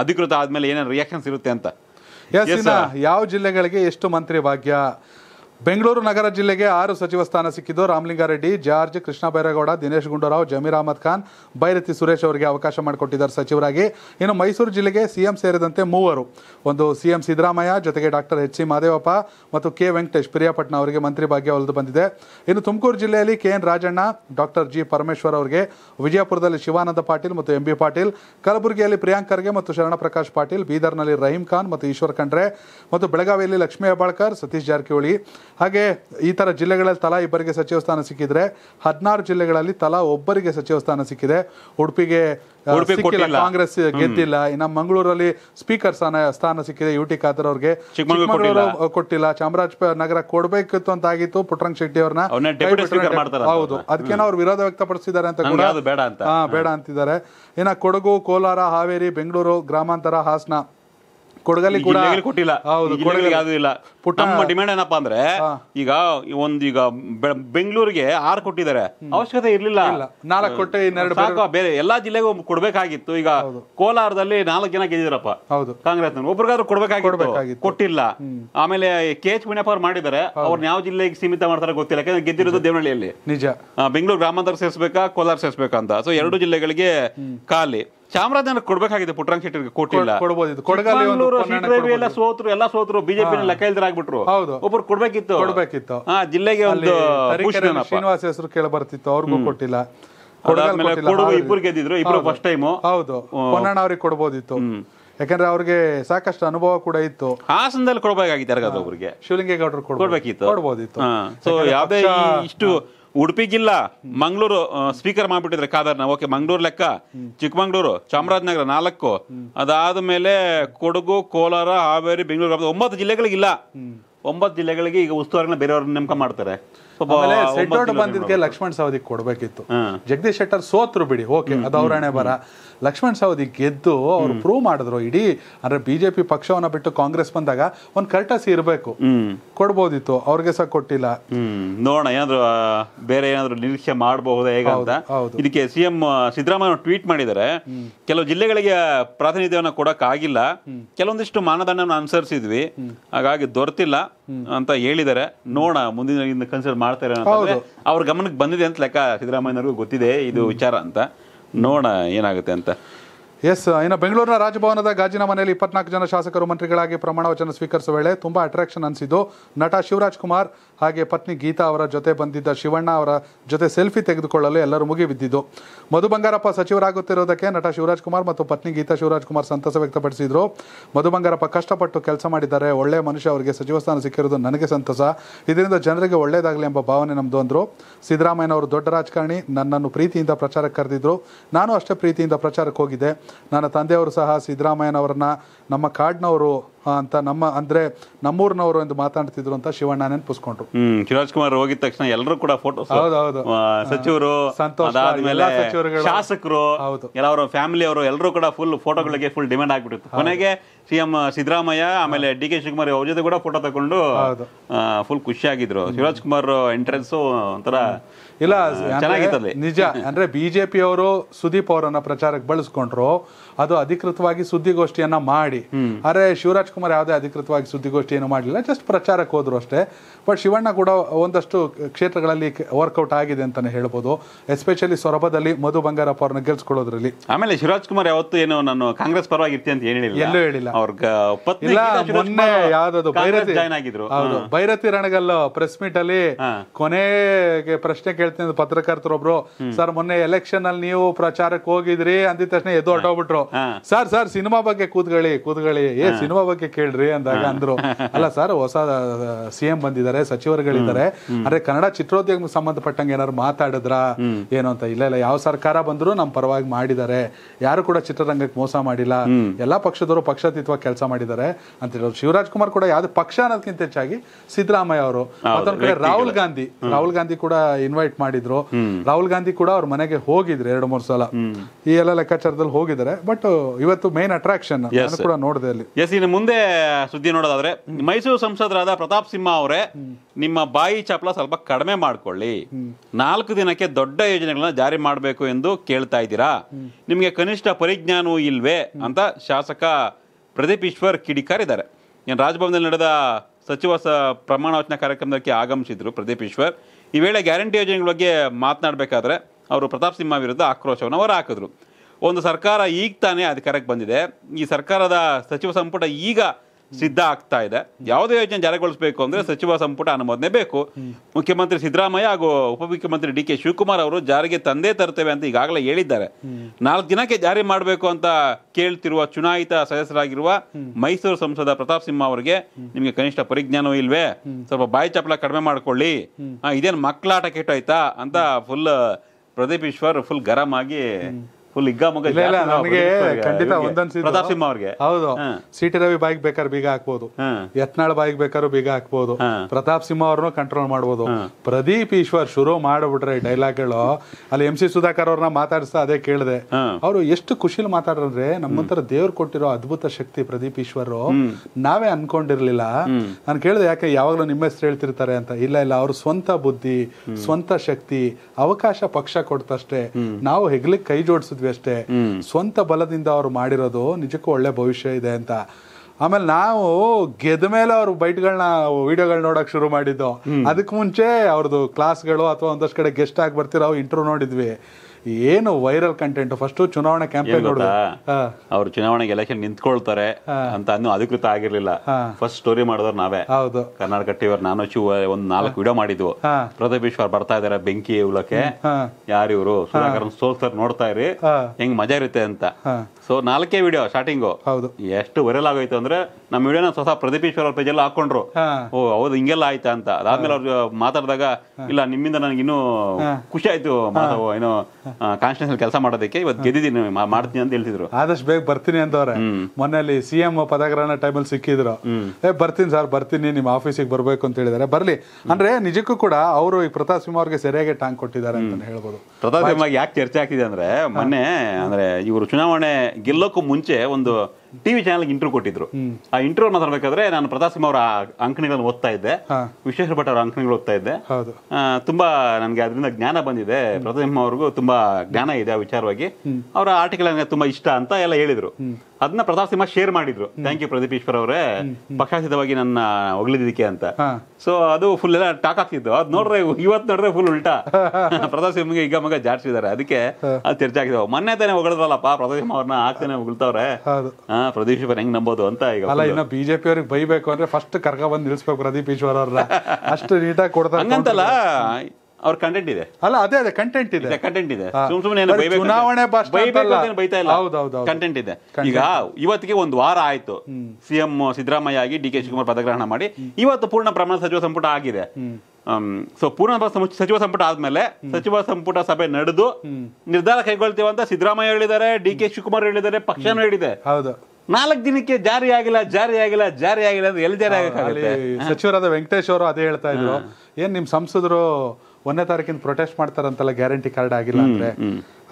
ಅಧಿಕೃತ ಆದ್ಮೇಲೆ ಏನೇನು ರಿಯಾಕ್ಷನ್ಸ್ ಇರುತ್ತೆ ಅಂತ ಯಾವ ಜಿಲ್ಲೆಗಳಿಗೆ ಎಷ್ಟು ಮಂತ್ರಿ ಭಾಗ್ಯ ಬೆಂಗಳೂರು ನಗರ ಜಿಲ್ಲೆಗೆ ಆರು ಸಚಿವ ಸ್ಥಾನ ಸಿಕ್ಕಿದ್ದು ರಾಮಲಿಂಗಾರೆಡ್ಡಿ ಜಾರ್ಜ್ ಕೃಷ್ಣ ಬೈರೇಗೌಡ ದಿನೇಶ್ ಗುಂಡೂರಾವ್ ಜಮೀರ್ ಅಹಮದ್ ಖಾನ್ ಬೈರತಿ ಸುರೇಶ್ ಅವರಿಗೆ ಅವಕಾಶ ಮಾಡಿಕೊಟ್ಟಿದ್ದಾರೆ ಸಚಿವರಾಗಿ ಇನ್ನು ಮೈಸೂರು ಜಿಲ್ಲೆಗೆ ಸಿಎಂ ಸೇರಿದಂತೆ ಮೂವರು ಒಂದು ಸಿಎಂ ಸಿದ್ದರಾಮಯ್ಯ ಜೊತೆಗೆ ಡಾಕ್ಟರ್ ಎಚ್ ಸಿ ಮಾದೇವಪ್ಪ ಮತ್ತು ಕೆ ವೆಂಕಟೇಶ್ ಪ್ರಿಯಾಪಟ್ನ ಅವರಿಗೆ ಮಂತ್ರಿ ಭಾಗ್ಯ ಒಲಿದು ಬಂದಿದೆ ಇನ್ನು ತುಮಕೂರು ಜಿಲ್ಲೆಯಲ್ಲಿ K N Rajanna doctor G Parameshwar ಅವರಿಗೆ ವಿಜಯಪುರದಲ್ಲಿ ಶಿವಾನಂದ ಪಾಟೀಲ್ ಮತ್ತು ಎಂ ಬಿ ಪಾಟೀಲ್ ಕಲಬುರಗಿಯಲ್ಲಿ ಪ್ರಿಯಾಂಕ್ ಖರ್ಗೆ ಮತ್ತು ಶರಣ ಪ್ರಕಾಶ್ ಪಾಟೀಲ್ ಬೀದರ್ನಲ್ಲಿ ರಹೀಂ ಖಾನ್ ಮತ್ತು ಈಶ್ವರ್ ಖಂಡ್ರೆ ಮತ್ತು ಬೆಳಗಾವಿಯಲ್ಲಿ ಲಕ್ಷ್ಮೀ ಹೆಬ್ಬಾಳ್ಕರ್ ಸತೀಶ್ ಜಾರಕಿಹೊಳಿ ಹಾಗೆ ಈ ತರ ಜಿಲ್ಲೆಗಳಲ್ಲಿ ತಲಾ ಇಬ್ಬರಿಗೆ ಸಚಿವ ಸ್ಥಾನ ಸಿಕ್ಕಿದ್ರೆ ಹದಿನಾರು ಜಿಲ್ಲೆಗಳಲ್ಲಿ ತಲಾ ಒಬ್ಬರಿಗೆ ಸಚಿವ ಸ್ಥಾನ ಸಿಕ್ಕಿದೆ ಉಡುಪಿಗೆ ಸಿಕ್ಕಿಲ್ಲ ಕಾಂಗ್ರೆಸ್ ಗೆದ್ದಿಲ್ಲ ಇನ್ನ ಮಂಗಳೂರಲ್ಲಿ ಸ್ಪೀಕರ್ ಸ್ಥಾನ ಸ್ಥಾನ ಸಿಕ್ಕಿದೆ ಯು ಟಿ ಖಾದರ್ ಅವ್ರಿಗೆ ಚಿಕ್ಕಮಗಳೂರು ಕೊಟ್ಟಿಲ್ಲ ಚಾಮರಾಜನಗರ ಕೊಡ್ಬೇಕಿತ್ತು ಅಂತ ಆಗಿತ್ತು ಪುಟ್ರಂಗ್ ಶೆಟ್ಟಿ ಅವ್ರನ್ನ ಹೌದು ಅದಕ್ಕೇನೋ ಅವ್ರು ವಿರೋಧ ವ್ಯಕ್ತಪಡಿಸಿದ್ದಾರೆ ಅಂತ ಕೂಡ ಬೇಡ ಅಂತಿದ್ದಾರೆ ಇನ್ನ ಕೊಡಗು ಕೋಲಾರ ಹಾವೇರಿ ಬೆಂಗಳೂರು ಗ್ರಾಮಾಂತರ ಹಾಸನ ಕೊಡಗಲ್ಲಿ ಕೂಡ ಕೊಟ್ಟಿಲ್ಲ ಹೌದು ಕೊಡಗಲ್ಲಿ ಯಾವುದೂ ಇಲ್ಲ ನಮ್ಮ ಡಿಮ್ಯಾಂಡ್ ಏನಪ್ಪಾ ಅಂದ್ರೆ ಈಗ ಒಂದೀಗ ಬೆಂಗಳೂರಿಗೆ ಆರು ಕೊಟ್ಟಿದ್ದಾರೆ ಅವಶ್ಯಕತೆ ಇರ್ಲಿಲ್ಲ ನಾಲ್ಕು ಕೊಟ್ಟೆ ಇನ್ನೆರಡು ಬೇರೆ ಎಲ್ಲಾ ಜಿಲ್ಲೆಗೂ ಕೊಡ್ಬೇಕಾಗಿತ್ತು ಈಗ ಕೋಲಾರದಲ್ಲಿ ನಾಲ್ಕು ಜನ ಗೆದ್ದಿದ್ರಪ್ಪ ಹೌದು ಕಾಂಗ್ರೆಸ್ ಒಬ್ಬರಿಗಾದ್ರು ಕೊಡ್ಬೇಕಾಗಿತ್ತು ಕೊಟ್ಟಿಲ್ಲ ಆಮೇಲೆ ಕೆ ಎಚ್ ಮುನಿಯಪ್ಪ ಅವ್ರು ಮಾಡಿದ್ದಾರೆ ಅವ್ರನ್ನ ಯಾವ ಜಿಲ್ಲೆಗೆ ಸೀಮಿತ ಮಾಡ್ತಾರೆ ಗೊತ್ತಿಲ್ಲ ಯಾಕಂದ್ರೆ ಗೆದ್ದಿರೋದು ದೇವನಹಳ್ಳಿಯಲ್ಲಿ ನಿಜ ಬೆಂಗಳೂರು ಗ್ರಾಮಾಂತರ ಸೇರಿಸಬೇಕಾ ಕೋಲಾರ ಸೇರಿಸಬೇಕಾ ಅಂತ ಸೊ ಎರಡು ಜಿಲ್ಲೆಗಳಿಗೆ ಖಾಲಿ ಚಾಮರಾಜನಗರ ಕೊಡ್ಬೇಕಾಗಿದೆ ಪುಟ್ಟರಂಗ ಶೆಟ್ಟಿಗೆ ಕೊಟ್ಟಿಲ್ಲ ಕೊಡಬಹುದು ಇದು ಕೊಡಗಲ್ಲಿ ಒಂದು ಚಿಕ್ಕಮಗಳೂರು ಎಲ್ಲ ಸೋತ್ರು ಎಲ್ಲ ಸೋತ್ರು ಬಿಜೆಪಿ ಲೆಕ್ಕ ಇಲ್ದ್ರ ಆಗ್ಬಿಟ್ರು ಹೌದು ಒಬ್ರು ಕೊಡ್ಬೇಕಿತ್ತು ಕೊಡ್ಬೇಕಿತ್ತು ಹಾ ಜಿಲ್ಲೆಗೆ ಒಂದು ಶ್ರೀನಿವಾಸ ಹೆಸರು ಕೇಳ ಬರ್ತಿತ್ತು ಅವ್ರಿಗೂ ಕೊಟ್ಟಿಲ್ಲ ಕೊಡಗು ಇಬ್ರು ಗೆದ್ದಿದ್ರು ಇಬ್ರು ಫಸ್ಟ್ ಟೈಮ್ ಹೌದು ಪೊನ್ನಣ್ಣ ಅವ್ರಿಗೆ ಕೊಡ್ಬೋದಿತ್ತು ಯಾಕಂದ್ರೆ ಅವ್ರಿಗೆ ಸಾಕಷ್ಟು ಅನುಭವ ಕೂಡ ಇತ್ತು ಹಾಸನದಲ್ಲಿ ಕೊಡ್ಬೇಕಾಗಿತ್ತು ಯಾರಿಗಾದ್ರು ಒಬ್ರಿಗೆ ಶಿವಲಿಂಗೇಗೌಡರು ಕೊಡ್ಬೇಕಿತ್ತು ಕೊಡ್ಬೋದಿತ್ತು ಸೊ ಯಾವ್ದೇ ಇಷ್ಟು ಉಡುಪಿ ಜಿಲ್ಲಾ ಮಂಗಳೂರು ಸ್ಪೀಕರ್ ಮಾಡ್ಬಿಟ್ಟಿದ್ರೆ ಕಾದರ್ನ ಓಕೆ ಮಂಗಳೂರು ಲೆಕ್ಕ ಚಿಕ್ಕಮಂಗ್ಳೂರು ಚಾಮರಾಜನಗರ ನಾಲ್ಕು ಅದಾದ ಮೇಲೆ ಕೊಡಗು ಕೋಲಾರ ಹಾವೇರಿ ಬೆಂಗಳೂರು ಒಂಬತ್ತು ಜಿಲ್ಲೆಗಳಿಗಿಲ್ಲ ಒಂಬತ್ತು ಜಿಲ್ಲೆಗಳಿಗೆ ಈಗ ಉಸ್ತುವಾರಿನ ಬೇರೆಯವ್ರನ್ನ ನೇಮಕ ಮಾಡ್ತಾರೆ ಸೆಟ್ ಬಂದಿದ್ದಕ್ಕೆ ಲಕ್ಷ್ಮಣ್ ಸವದಿ ಕೊಡ್ಬೇಕಿತ್ತು ಜಗದೀಶ್ ಶೆಟ್ಟರ್ ಸೋತ್ರು ಬಿಡಿ ಓಕೆ ಅದು ಬರ ಲಕ್ಷ್ಮಣ್ ಸವದಿ ಗೆದ್ದು ಅವ್ರು ಪ್ರೂವ್ ಮಾಡಿದ್ರು ಇಡೀ ಅಂದ್ರೆ ಬಿಜೆಪಿ ಪಕ್ಷವನ್ನ ಬಿಟ್ಟು ಕಾಂಗ್ರೆಸ್ ಬಂದಾಗ ಒಂದ್ ಕರ್ಟಸ್ ಇರಬೇಕು ಕೊಡ್ಬೋದಿತ್ತು ಅವ್ರಿಗೆ ಸಹ ಕೊಟ್ಟಿಲ್ಲ ನೋಡೋಣ ಏನಾದ್ರು ಬೇರೆ ಏನಾದ್ರು ನಿರೀಕ್ಷೆ ಮಾಡಬಹುದಾ ಹೇಗಂತ ಇದಕ್ಕೆ ಸಿಎಂ ಸಿದ್ದರಾಮಯ್ಯ ಟ್ವೀಟ್ ಮಾಡಿದರೆ ಕೆಲವು ಜಿಲ್ಲೆಗಳಿಗೆ ಪ್ರಾತಿನಿಧ್ಯವನ್ನ ಕೊಡಕ್ಕಾಗಿಲ್ಲ ಕೆಲವೊಂದಿಷ್ಟು ಮಾನದಂಡವನ್ನು ಅನುಸರಿಸಿದ್ವಿ ಹಾಗಾಗಿ ದೊರೆತಿಲ್ಲ ಅಂತ ಹೇಳಿದ್ದಾರೆ ನೋಡ ಮುಂದಿನ ಕನ್ಸಿಡರ್ ಮಾಡ್ತಾರೆ ಅವ್ರ ಗಮನಕ್ಕೆ ಬಂದಿದೆ ಅಂತ ಲೆಕ್ಕ ಸಿದ್ದರಾಮಯ್ಯನವ್ರಿಗೂ ಗೊತ್ತಿದೆ ಇದು ವಿಚಾರ ಅಂತ ನೋಡ ಏನಾಗುತ್ತೆ ಅಂತ ಎಸ್ ಇನ್ನು ಬೆಂಗಳೂರಿನ ರಾಜಭವನದ ಗಾಜಿನ ಮನೆಯಲ್ಲಿ ಇಪ್ಪತ್ನಾಲ್ಕು ಜನ ಶಾಸಕರು ಮಂತ್ರಿಗಳಾಗಿ ಪ್ರಮಾಣ ವಚನ ಸ್ವೀಕರಿಸುವ ವೇಳೆ ತುಂಬಾ ಅಟ್ರಾಕ್ಷನ್ ಅನಿಸಿದ್ದು ನಟ ಶಿವರಾಜ್ ಕುಮಾರ್ ಹಾಗೆ ಪತ್ನಿ ಗೀತಾ ಅವರ ಜೊತೆ ಬಂದಿದ್ದ ಶಿವಣ್ಣ ಅವರ ಜೊತೆ ಸೆಲ್ಫಿ ತೆಗೆದುಕೊಳ್ಳಲು ಎಲ್ಲರೂ ಮುಗಿಬಿದ್ದಿದ್ದು ಮಧು ಬಂಗಾರಪ್ಪ ಸಚಿವರಾಗುತ್ತಿರುವುದಕ್ಕೆ ನಟ ಶಿವರಾಜ್ ಕುಮಾರ್ ಮತ್ತು ಪತ್ನಿ ಗೀತಾ ಶಿವರಾಜ್ ಕುಮಾರ್ ಸಂತಸ ವ್ಯಕ್ತಪಡಿಸಿದರು ಮಧು ಬಂಗಾರಪ್ಪ ಕಷ್ಟಪಟ್ಟು ಕೆಲಸ ಮಾಡಿದ್ದಾರೆ ಒಳ್ಳೆಯ ಮನುಷ್ಯ ಅವರಿಗೆ ಸಚಿವ ಸ್ಥಾನ ಸಿಕ್ಕಿರೋದು ನನಗೆ ಸಂತಸ ಇದರಿಂದ ಜನರಿಗೆ ಒಳ್ಳೆಯದಾಗಲಿ ಎಂಬ ಭಾವನೆ ನಮ್ಮದು ಅಂದರು ಅವರು ದೊಡ್ಡ ರಾಜಕಾರಣಿ ನನ್ನನ್ನು ಪ್ರೀತಿಯಿಂದ ಪ್ರಚಾರಕ್ಕೆ ಕರೆದಿದ್ದರು ನಾನು ಅಷ್ಟೇ ಪ್ರೀತಿಯಿಂದ ಪ್ರಚಾರಕ್ಕೆ ಹೋಗಿದ್ದೆ ನನ್ನ ತಂದೆಯವರು ಸಹ ಸಿದ್ದರಾಮಯ್ಯನವರನ್ನ ನಮ್ಮ ಕಾರ್ಡ್ನವರು ಅಂತ ನಮ್ಮ ಅಂದ್ರೆ ನಮ್ಮೂರ್ನವರು ಎಂದು ಮಾತಾಡ್ತಿದ್ರು ಅಂತ ಶಿವಣ್ಣ ನೆನಪಿಸ್ಕೊಂಡ್ರು ಶಿವರಾಜ್ ಕುಮಾರ್ ಹೋಗಿದ ತಕ್ಷಣ ಎಲ್ಲರೂ ಕೂಡ ಫೋಟೋ ಹೌದೌದು ಸಚಿವರು ಶಾಸಕರು ಹೌದು ಎಲ್ಲರ ಫ್ಯಾಮಿಲಿ ಅವರು ಎಲ್ಲರೂ ಕೂಡ ಫುಲ್ ಫೋಟೋಗಳಿಗೆ ಫುಲ್ ಡಿಮ್ಯಾಂಡ್ ಆಗ್ಬಿಟ್ಟಿತ್ತು ಕೊನೆಗೆ ಸಿಎಂ ಸಿದ್ದರಾಮಯ್ಯ ಆಮೇಲೆ ಡಿ ಕೆ ಶಿವಕುಮಾರ್ ಅವ್ರ ಜೊತೆ ಕೂಡ ಫೋಟೋ ತಗೊಂಡು ಫುಲ್ ಖುಷಿಯಾಗಿದ್ರು ಶಿವರಾಜ್ ಕುಮಾರ್ ಎಂಟ್ರೆನ್ಸ್ ಒಂಥರ ಇಲ್ಲ ಚೆನ್ನಾಗಿತ್ತಲ್ಲ ನಿಜ ಅಂದ್ರೆ ಬಿಜೆಪಿ ಅವರು ಸುದೀಪ್ ಅವರನ್ನ ಪ್ರಚಾರಕ್ಕೆ ಬಳಸ್ಕೊಂಡ್ರು ಅದು ಅಧಿಕೃತವಾಗಿ ಸುದ್ದಿಗೋಷ್ಠಿಯನ್ನ ಮಾಡಿ ಅರೆ ಶಿವರಾಜ್ ಕುಮಾರ್ ಯಾವುದೇ ಅಧಿಕೃತವಾಗಿ ಸುದ್ದಿಗೋಷ್ಠಿ ಏನು ಮಾಡಲಿಲ್ಲ ಜಸ್ಟ್ ಪ್ರಚಾರಕ್ಕೆ ಹೋದ್ರು ಅಷ್ಟೇ ಬಟ್ ಶಿವಣ್ಣ ಕೂಡ ಒಂದಷ್ಟು ಕ್ಷೇತ್ರಗಳಲ್ಲಿ ವರ್ಕೌಟ್ ಆಗಿದೆ ಅಂತಾನೆ ಹೇಳ್ಬೋದು ಎಸ್ಪೆಷಲಿ ಸೊರಬದಲ್ಲಿ ಮಧು ಬಂಗಾರಪ್ಪ ಅವ್ರನ್ನ ಗೆಲ್ಸ್ಕೊಳ್ಳೋದ್ರಲ್ಲಿ ಆಮೇಲೆ ಶಿವರಾಜ್ ಕುಮಾರ್ ಯಾವತ್ತು ಏನು ನಾನು ಕಾಂಗ್ರೆಸ್ ಪರವಾಗಿ ಅಂತ ಹೇಳಿಲ್ಲ ಅವ್ರ ಮೊನ್ನೆ ರಣಗಲ್ ಪ್ರೆಸ್ ಮೀಟ್ ಅಲ್ಲಿ ಕೊನೆಗೆ ಪ್ರಶ್ನೆ ಕೇಳ್ತೀನಿ ಪತ್ರಕರ್ತರೊಬ್ರು ಸರ್ ಮೊನ್ನೆ ಎಲೆಕ್ಷನ್ ಅಲ್ಲಿ ನೀವು ಪ್ರಚಾರಕ್ಕೆ ಹೋಗಿದ್ರಿ ಅಂದಿದ ತಕ್ಷಣ ಎದ್ದು ಹೊಟ್ಟೋಗ್ಬಿಟ್ರು ಸರ್ ಸರ್ ಸಿನಿಮಾ ಬಗ್ಗೆ ಕೂತ್ಕೊಳ್ಳಿ ಕೂತ್ಕೊಳ್ಳಿ ಏ ಸಿನಿಮಾ ಬಗ್ಗೆ ಕೇಳ್ರಿ ಅಂದಾಗ ಅಂದ್ರು ಅಲ್ಲ ಸರ್ ಹೊಸ ಸಿಎಂ ಬಂದಿದ್ದಾರೆ ಸಚಿವರುಗಳಿದ್ದಾರೆ ಅಂದ್ರೆ ಕನ್ನಡ ಚಿತ್ರೋದ್ಯಮ ಸಂಬಂಧಪಟ್ಟಂಗೆ ಏನಾದ್ರು ಮಾತಾಡಿದ್ರ ಏನು ಅಂತ ಇಲ್ಲ ಇಲ್ಲ ಯಾವ ಸರ್ಕಾರ ಬಂದ್ರು ನಮ್ ಪರವಾಗಿ ಮಾಡಿದ್ದಾರೆ ಯಾರು ಕೂಡ ಚಿತ್ರರಂಗಕ್ಕೆ ಮೋಸ ಮಾಡಿಲ್ಲ ಎಲ್ಲಾ ಪಕ್ಷದವರು ಪಕ್ಷಾತೀತವಾಗಿ ಕೆಲಸ ಮಾಡಿದ್ದಾರೆ ಅಂತ ಹೇಳೋದು ಶಿವರಾಜ್ ಕುಮಾರ್ ಕೂಡ ಯಾವ್ದು ಪಕ್ಷ ಅನ್ನೋದಕ್ಕಿಂತ ಹೆಚ್ಚಾಗಿ ಸಿದ್ದರಾಮಯ್ಯ ಅವರು ರಾಹುಲ್ ಗಾಂಧಿ ರಾಹುಲ್ ಗಾಂಧಿ ಕೂಡ ಇನ್ವೈಟ್ ಮಾಡಿದ್ರು ರಾಹುಲ್ ಗಾಂಧಿ ಕೂಡ ಅವ್ರ ಮನೆಗೆ ಹೋಗಿದ್ರು ಎರಡು ಮೂರು ಸಲ ಈ ಎಲ್ಲ ಲೆಕ್ಕಾಚಾರದಲ್ಲಿ ಹೋಗಿದ್ದಾರೆ ಬಟ್ ಇವತ್ತು ಮೇನ್ ಅಟ್ರಾಕ್ಷನ್ ಕೂಡ ನೋಡಿದೆ ಅಲ್ಲಿ ಎಸ್ ಇನ್ನು ಮುಂದೆ ಸುದ್ದಿ ನೋಡೋದಾದ್ರೆ ಮೈಸೂರು ಸಂಸದರಾದ ಪ್ರತಾಪ್ ಸಿಂಹ ಅವರೇ ನಿಮ್ಮ ಬಾಯಿ ಚಪಲ ಸ್ವಲ್ಪ ಕಡಿಮೆ ಮಾಡ್ಕೊಳ್ಳಿ ನಾಲ್ಕು ದಿನಕ್ಕೆ ದೊಡ್ಡ ಯೋಜನೆಗಳನ್ನ ಜಾರಿ ಮಾಡಬೇಕು ಎಂದು ಕೇಳ್ತಾ ಇದ್ದೀರಾ ನಿಮಗೆ ಕನಿಷ್ಠ ಪರಿಜ್ಞಾನವೂ ಇಲ್ವೇ ಅಂತ ಶಾಸಕ ಪ್ರದೀಪ್ ಈಶ್ವರ್ ಕಿಡಿಕಾರ್ ಇದ್ದಾರೆ ಏನು ರಾಜಭವನದಲ್ಲಿ ನಡೆದ ಸಚಿವ ಸ ಪ್ರಮಾಣ ವಚನ ಕಾರ್ಯಕ್ರಮಕ್ಕೆ ಆಗಮಿಸಿದ್ರು ಪ್ರದೀಪ್ ಈಶ್ವರ್ ಈ ವೇಳೆ ಗ್ಯಾರಂಟಿ ಯೋಜನೆಗಳ ಬಗ್ಗೆ ಮಾತನಾಡಬೇಕಾದ್ರೆ ಅವರು ಪ್ರತಾಪ್ ಸಿಂಹ ವಿರುದ್ಧ ಆಕ್ರೋಶವನ್ನು ಅವರು ಹಾಕಿದ್ರು ಒಂದು ಸರ್ಕಾರ ಈಗ ತಾನೇ ಅಧಿಕಾರಕ್ಕೆ ಬಂದಿದೆ ಈ ಸರ್ಕಾರದ ಸಚಿವ ಸಂಪುಟ ಈಗ ಸಿದ್ಧ ಆಗ್ತಾ ಇದೆ ಯಾವುದೇ ಯೋಜನೆ ಜಾರಿಗೊಳಿಸಬೇಕು ಅಂದ್ರೆ ಸಚಿವ ಸಂಪುಟ ಅನುಮೋದನೆ ಬೇಕು ಮುಖ್ಯಮಂತ್ರಿ ಸಿದ್ದರಾಮಯ್ಯ ಹಾಗೂ ಉಪಮುಖ್ಯಮಂತ್ರಿ ಡಿ ಕೆ ಶಿವಕುಮಾರ್ ಅವರು ಜಾರಿಗೆ ತಂದೇ ತರ್ತೇವೆ ಅಂತ ಈಗಾಗಲೇ ಹೇಳಿದ್ದಾರೆ ನಾಲ್ಕು ದಿನಕ್ಕೆ ಜಾರಿ ಮಾಡಬೇಕು ಅಂತ ಕೇಳ್ತಿರುವ ಚುನಾಯಿತ ಸದಸ್ಯರಾಗಿರುವ ಮೈಸೂರು ಸಂಸದ ಪ್ರತಾಪ್ ಸಿಂಹ ಅವರಿಗೆ ನಿಮಗೆ ಕನಿಷ್ಠ ಪರಿಜ್ಞಾನವೂ ಇಲ್ವೇ ಸ್ವಲ್ಪ ಬಾಯಿ ಚಪ್ಪಲ ಕಡಿಮೆ ಮಾಡ್ಕೊಳ್ಳಿ ಇದೇನು ಮಕ್ಕಳ ಆಟ ಕೆಟ್ಟೋಯ್ತಾ ಅಂತ ಫುಲ್ ಪ್ರದೀಪ್ ಈಶ್ವರ್ ಫುಲ್ ಗರಂ ಆಗಿ ಸಿಟಿ ರವಿ ಬೇಕಾದ್ರೆ ಬೀಗ ಹಾಕ್ಬಹುದು ಯತ್ನಾಳ್ ಬಾಯಿಗೆ ಬೇಕಾರು ಬೀಗ ಹಾಕ್ಬಹುದು ಪ್ರತಾಪ್ ಸಿಂಹ ಅವ್ರನ್ನೂ ಕಂಟ್ರೋಲ್ ಮಾಡಬಹುದು ಪ್ರದೀಪ್ ಈಶ್ವರ್ ಶುರು ಮಾಡಿಬಿಟ್ರೆ ಡೈಲಾಗ್ಗಳು ಅಲ್ಲಿ ಎಂ ಸಿ ಸುಧಾಕರ್ ಅವ್ರನ್ನ ಮಾತಾಡಿಸ್ತಾ ಅದೇ ಕೇಳಿದೆ ಅವರು ಎಷ್ಟು ಖುಷಿಲಿ ಮಾತಾಡ್ರೆ ನಮ್ಮಂತರ ದೇವ್ರು ಕೊಟ್ಟಿರೋ ಅದ್ಭುತ ಶಕ್ತಿ ಪ್ರದೀಪ್ ಈಶ್ವರ್ ನಾವೇ ಅನ್ಕೊಂಡಿರ್ಲಿಲ್ಲ ನಾನು ಕೇಳಿದೆ ಯಾಕೆ ಯಾವಾಗಲೂ ನಿಮ್ಮ ಹೆಸರು ಹೇಳ್ತಿರ್ತಾರೆ ಅಂತ ಇಲ್ಲ ಇಲ್ಲ ಅವ್ರ ಸ್ವಂತ ಬುದ್ಧಿ ಸ್ವಂತ ಶಕ್ತಿ ಅವಕಾಶ ಪಕ್ಷ ಕೊಡ್ತಷ್ಟೇ ನಾವು ಹೆಗ್ಲಿಕ್ಕೆ ಕೈ ಜೋಡಿಸಿದ್ವಿ ಮಾಡಿದ್ವಿ ಅಷ್ಟೇ ಸ್ವಂತ ಬಲದಿಂದ ಅವ್ರು ಮಾಡಿರೋದು ನಿಜಕ್ಕೂ ಒಳ್ಳೆ ಭವಿಷ್ಯ ಇದೆ ಅಂತ ಆಮೇಲೆ ನಾವು ಗೆದ್ದ ಮೇಲೆ ಅವ್ರು ಬೈಟ್ಗಳನ್ನ ವಿಡಿಯೋಗಳು ನೋಡಕ್ ಶುರು ಮಾಡಿದ್ದು ಅದಕ್ಕೆ ಮುಂಚೆ ಅವ್ರದ್ದು ಕ್ಲಾಸ್ಗಳು ಅಥವಾ ಒಂದಷ್ಟು ಕಡೆ ಗೆಸ್ಟ್ ಆಗಿ ಬರ್ತಿರೋ ಇಂಟ್ರೋ ನೋಡಿದ್ವಿ ಏನು ವೈರಲ್ ಕಂಟೆಂಟ್ ಫಸ್ಟ್ ಚುನಾವಣೆ ಕ್ಯಾಂಪೇನ್ ಅವ್ರು ಚುನಾವಣೆಗೆ ಎಲೆಕ್ಷನ್ ನಿಂತ್ಕೊಳ್ತಾರೆ ಅಂತ ಅನ್ನೋ ಅಧಿಕೃತ ಆಗಿರ್ಲಿಲ್ಲ ಫಸ್ಟ್ ಸ್ಟೋರಿ ಮಾಡಿದವ್ರು ನಾವೇ ಹೌದು ಕರ್ನಾಟಕ ಟಿವಿಯವ್ರು ನಾನು ಶಿವ ಒಂದ್ ನಾಲ್ಕು ವಿಡಿಯೋ ಮಾಡಿದ್ವು ಪ್ರದೀಪೇಶ್ವರ್ ಬರ್ತಾ ಇದಾರೆ ಬೆಂಕಿ ಉಳಕ್ಕೆ ಯಾರು ಇವರು ಸುಧಾಕರ್ ಸೋಲ್ಸರ್ ನೋಡ್ತಾ ಇರಿ ಹೆಂಗ್ ಮಜಾ ಇರುತ್ತೆ ಅಂತ ಸೊ ನಾಲ್ಕೇ ವಿಡಿಯೋ ಸ್ಟಾರ್ಟಿಂಗು ಎಷ್ಟು ವೈರಲ್ ಆಗೋಯ್ತು ಅಂದ್ರೆ ನಮ್ಮ ವಿಡಿಯೋನ ಸ್ವತಃ ಪ್ರದೀಪೇಶ್ವರ ಅವ್ರ ಪೇಜಲ್ಲಿ ಹಾಕೊಂಡ್ರು ಓ ಹೌದು ಹಿಂಗೆಲ್ಲ ಆಯ್ತಾ ಅಂತ ಅದಾದ್ಮೇಲೆ ಅವ್ರು ಮಾತಾಡಿದಾಗ ಇಲ್ಲ ನಿಮ್ಮಿಂದ ನನಗೆ ಇನ್ನೂ ಖುಷಿ ಆಯ್ತು ಏನು ಕಾನ್ಸ್ಟಿಟ್ಯೂನ್ಸ್ ಕೆಲಸ ಮಾಡೋದಕ್ಕೆ ಇವತ್ತು ಗೆದ್ದಿದ್ದೀನಿ ಮಾಡ್ತೀನಿ ಅಂತ ಹೇಳ್ತಿದ್ರು ಆದಷ್ಟು ಬೇಗ ಬರ್ತೀನಿ ಅಂತವ್ರೆ ಮೊನ್ನೆಲ್ಲಿ ಸಿ ಎಂ ಪದಗ್ರಹಣ ಟೈಮಲ್ಲಿ ಸಿಕ್ಕಿದ್ರು ಏ ಬರ್ತೀನಿ ಸರ್ ಬರ್ತೀನಿ ನಿಮ್ಮ ಆಫೀಸಿಗೆ ಬರಬೇಕು ಅಂತ ಹೇಳಿದಾರೆ ಬರಲಿ ಅಂದ್ರೆ ನಿಜಕ್ಕೂ ಕೂಡ ಅವರು ಈ ಪ್ರತಾಪ್ ಸಿಂಹ ಅವ್ರಿಗೆ ಸರಿಯಾಗಿ ಟ್ಯಾಂಕ್ ಕೊಟ್ಟಿದ್ದಾರೆ ಅಂತ ಹೇಳ್ಬೋದು ಪ್ರತಾಪ್ ಸಿಂಹ ಯಾಕೆ ಚರ್ಚೆ ಹಾಕಿದೆ ಅಂದ್ರೆ ಮೊನ್ನೆ ಅಂದ್ರೆ ಇವರು ಚುನಾವಣೆ ಗೆಲ್ಲೋಕ್ಕೂ ಮುಂಚೆ ಒಂದು ಟಿವಿ ಚಾನಲ್ ಇಂಟರ್ವ್ಯೂ ಕೊಟ್ಟಿದ್ರು ಆ ಇಂಟರ್ವ್ಯೂ ಮಾತಾಡಬೇಕಾದ್ರೆ ನಾನು ಪ್ರತಾಪ್ ಸಿಂಹ ಅವರ ಅಂಕಣಿಗಳನ್ನು ಓದ್ತಾ ಇದ್ದೆ ವಿಶ್ವೇಶ್ವರ ಭಟ್ ಅವರ ಅಂಕಣಿಗಳು ಓದ್ತಾ ಇದ್ದೆ ತುಂಬಾ ನನಗೆ ಅದರಿಂದ ಜ್ಞಾನ ಬಂದಿದೆ ಪ್ರತಾಪ್ ಸಿಂಹ ಅವ್ರಿಗೂ ತುಂಬಾ ಜ್ಞಾನ ಇದೆ ಆ ವಿಚಾರವಾಗಿ ಅವರ ಆರ್ಟಿಕಲ್ ನನಗೆ ತುಂಬಾ ಇಷ್ಟ ಅಂತ ಎಲ್ಲ ಹೇಳಿದ್ರು ಅದನ್ನ ಪ್ರತಾಪ್ ಸಿಂಹ ಶೇರ್ ಮಾಡಿದ್ರು ಥ್ಯಾಂಕ್ ಯು ಪ್ರದೀಪ್ ಈಶ್ವರ್ ಅವರೇ ಪಕ್ಷಾತೀತವಾಗಿ ನನ್ನ ಒಗಳಿದ್ದಕ್ಕೆ ಅಂತ ಸೊ ಅದು ಫುಲ್ ಎಲ್ಲ ಟಾಕ್ ಆಗ್ತಿತ್ತು ಅದ್ ನೋಡ್ರೆ ಇವತ್ತು ನೋಡ್ರೆ ಫುಲ್ ಉಲ್ಟಾ (laughs) ಪ್ರತಾಪ್ ಸಿಂಹ ಈಗ ಮಗ ಜಾಡ್ಸಿದ್ದಾರೆ ಅದಕ್ಕೆ ಅದು ಚರ್ಚೆ ಆಗಿದಾವ ಮೊನ್ನೆ ತಾನೇ ಒಗಳದ್ರಲ್ಲಪ್ಪ ಪ್ರತಾಪ್ ಸಿಂಹ ಅವ್ರನ್ನ ಆಗ್ತಾನೆ ಹೊಗಳ್ತಾವ್ರೆ ಪ್ರದೀಪ್ ಈಶ್ವರ್ ಹೆಂಗ್ ನಂಬೋದು ಅಂತ ಈಗ ಅಲ್ಲ ಇನ್ನ ಬಿಜೆಪಿ ಅವ್ರಿಗೆ ಬೈಬೇಕು ಅಂದ್ರೆ ಫಸ್ಟ್ ಕರ್ಕ ಬಂದ್ ನಿಲ್ಸ್ಬೇಕು ಪ್ರದೀಪ್ ಈಶ್ವರ್ ಅವ್ರ ಅಷ್ಟು ನೀಟಾಗಿ ಕೊಡ್ತಾರೆ ಹಂಗಂತಲ್ಲ ಅವ್ರ ಕಂಟೆಂಟ್ ಇದೆ ಅಲ್ಲ ಅದೇ ಅದೇ ಕಂಟೆಂಟ್ ಇದೆ ಕಂಟೆಂಟ್ ಇದೆ ಸುಮ್ ಸುಮ್ಮನೆ ಚುನಾವಣೆ ಬೈತಾ ಇಲ್ಲ ಕಂಟೆಂಟ್ ಇದೆ ಈಗ ಇವತ್ತಿಗೆ ಒಂದು ವಾರ ಆಯ್ತು ಸಿಎಂ ಸಿದ್ದರಾಮಯ್ಯ ಆಗಿ ಡಿ ಕೆ ಶಿವಕುಮಾರ್ ಪದಗ್ರಹಣ ಮಾಡಿ ಇವತ್ತು ಪೂರ್ಣ ಪ್ರಮಾಣ ಸಚಿವ ಸಂಪುಟ ಆಗಿದೆ ಸೊ ಪೂರ್ಣ ಸಚಿವ ಸಂಪುಟ ಆದ್ಮೇಲೆ ಸಚಿವ ಸಂಪುಟ ಸಭೆ ನಡೆದು ನಿರ್ಧಾರ ಕೈಗೊಳ್ತೇವೆ ಅಂತ ಸಿದ್ದರಾಮಯ್ಯ ಹೇಳಿದ್ದಾರೆ ಡಿ ಕೆ ಶಿವಕುಮಾರ್ ಹೇಳಿದ್ದಾರೆ ಪಕ್ಷನೂ ಹೇಳಿದೆ ಹೌದು ನಾಲ್ಕು ದಿನಕ್ಕೆ ಜಾರಿ ಆಗಿಲ್ಲ ಜಾರಿ ಆಗಿಲ್ಲ ಜಾರಿ ಆಗಿಲ್ಲ ಅಂದ್ರೆ ಎಲ್ಲಿ ಜಾರಿ ಆಗಕ್ಕೆ ಸಚಿವರಾದ ವೆಂಕಟೇಶ್ ಅವರು ಅದೇ ಹೇಳ್ತಾ ಇದ್ರು ಏನ್ ನಿಮ್ ಸಂಸದರು ಒಂದನೇ ತಾರೀಕಿಂದ ಪ್ರೊಟೆಸ್ಟ್ ಮಾಡ್ತಾರಂತಲ್ಲ ಗ್ಯಾರಂಟಿ ಕಾರ್ಡ್ ಆಗಿಲ್ಲ ಅಂದ್ರೆ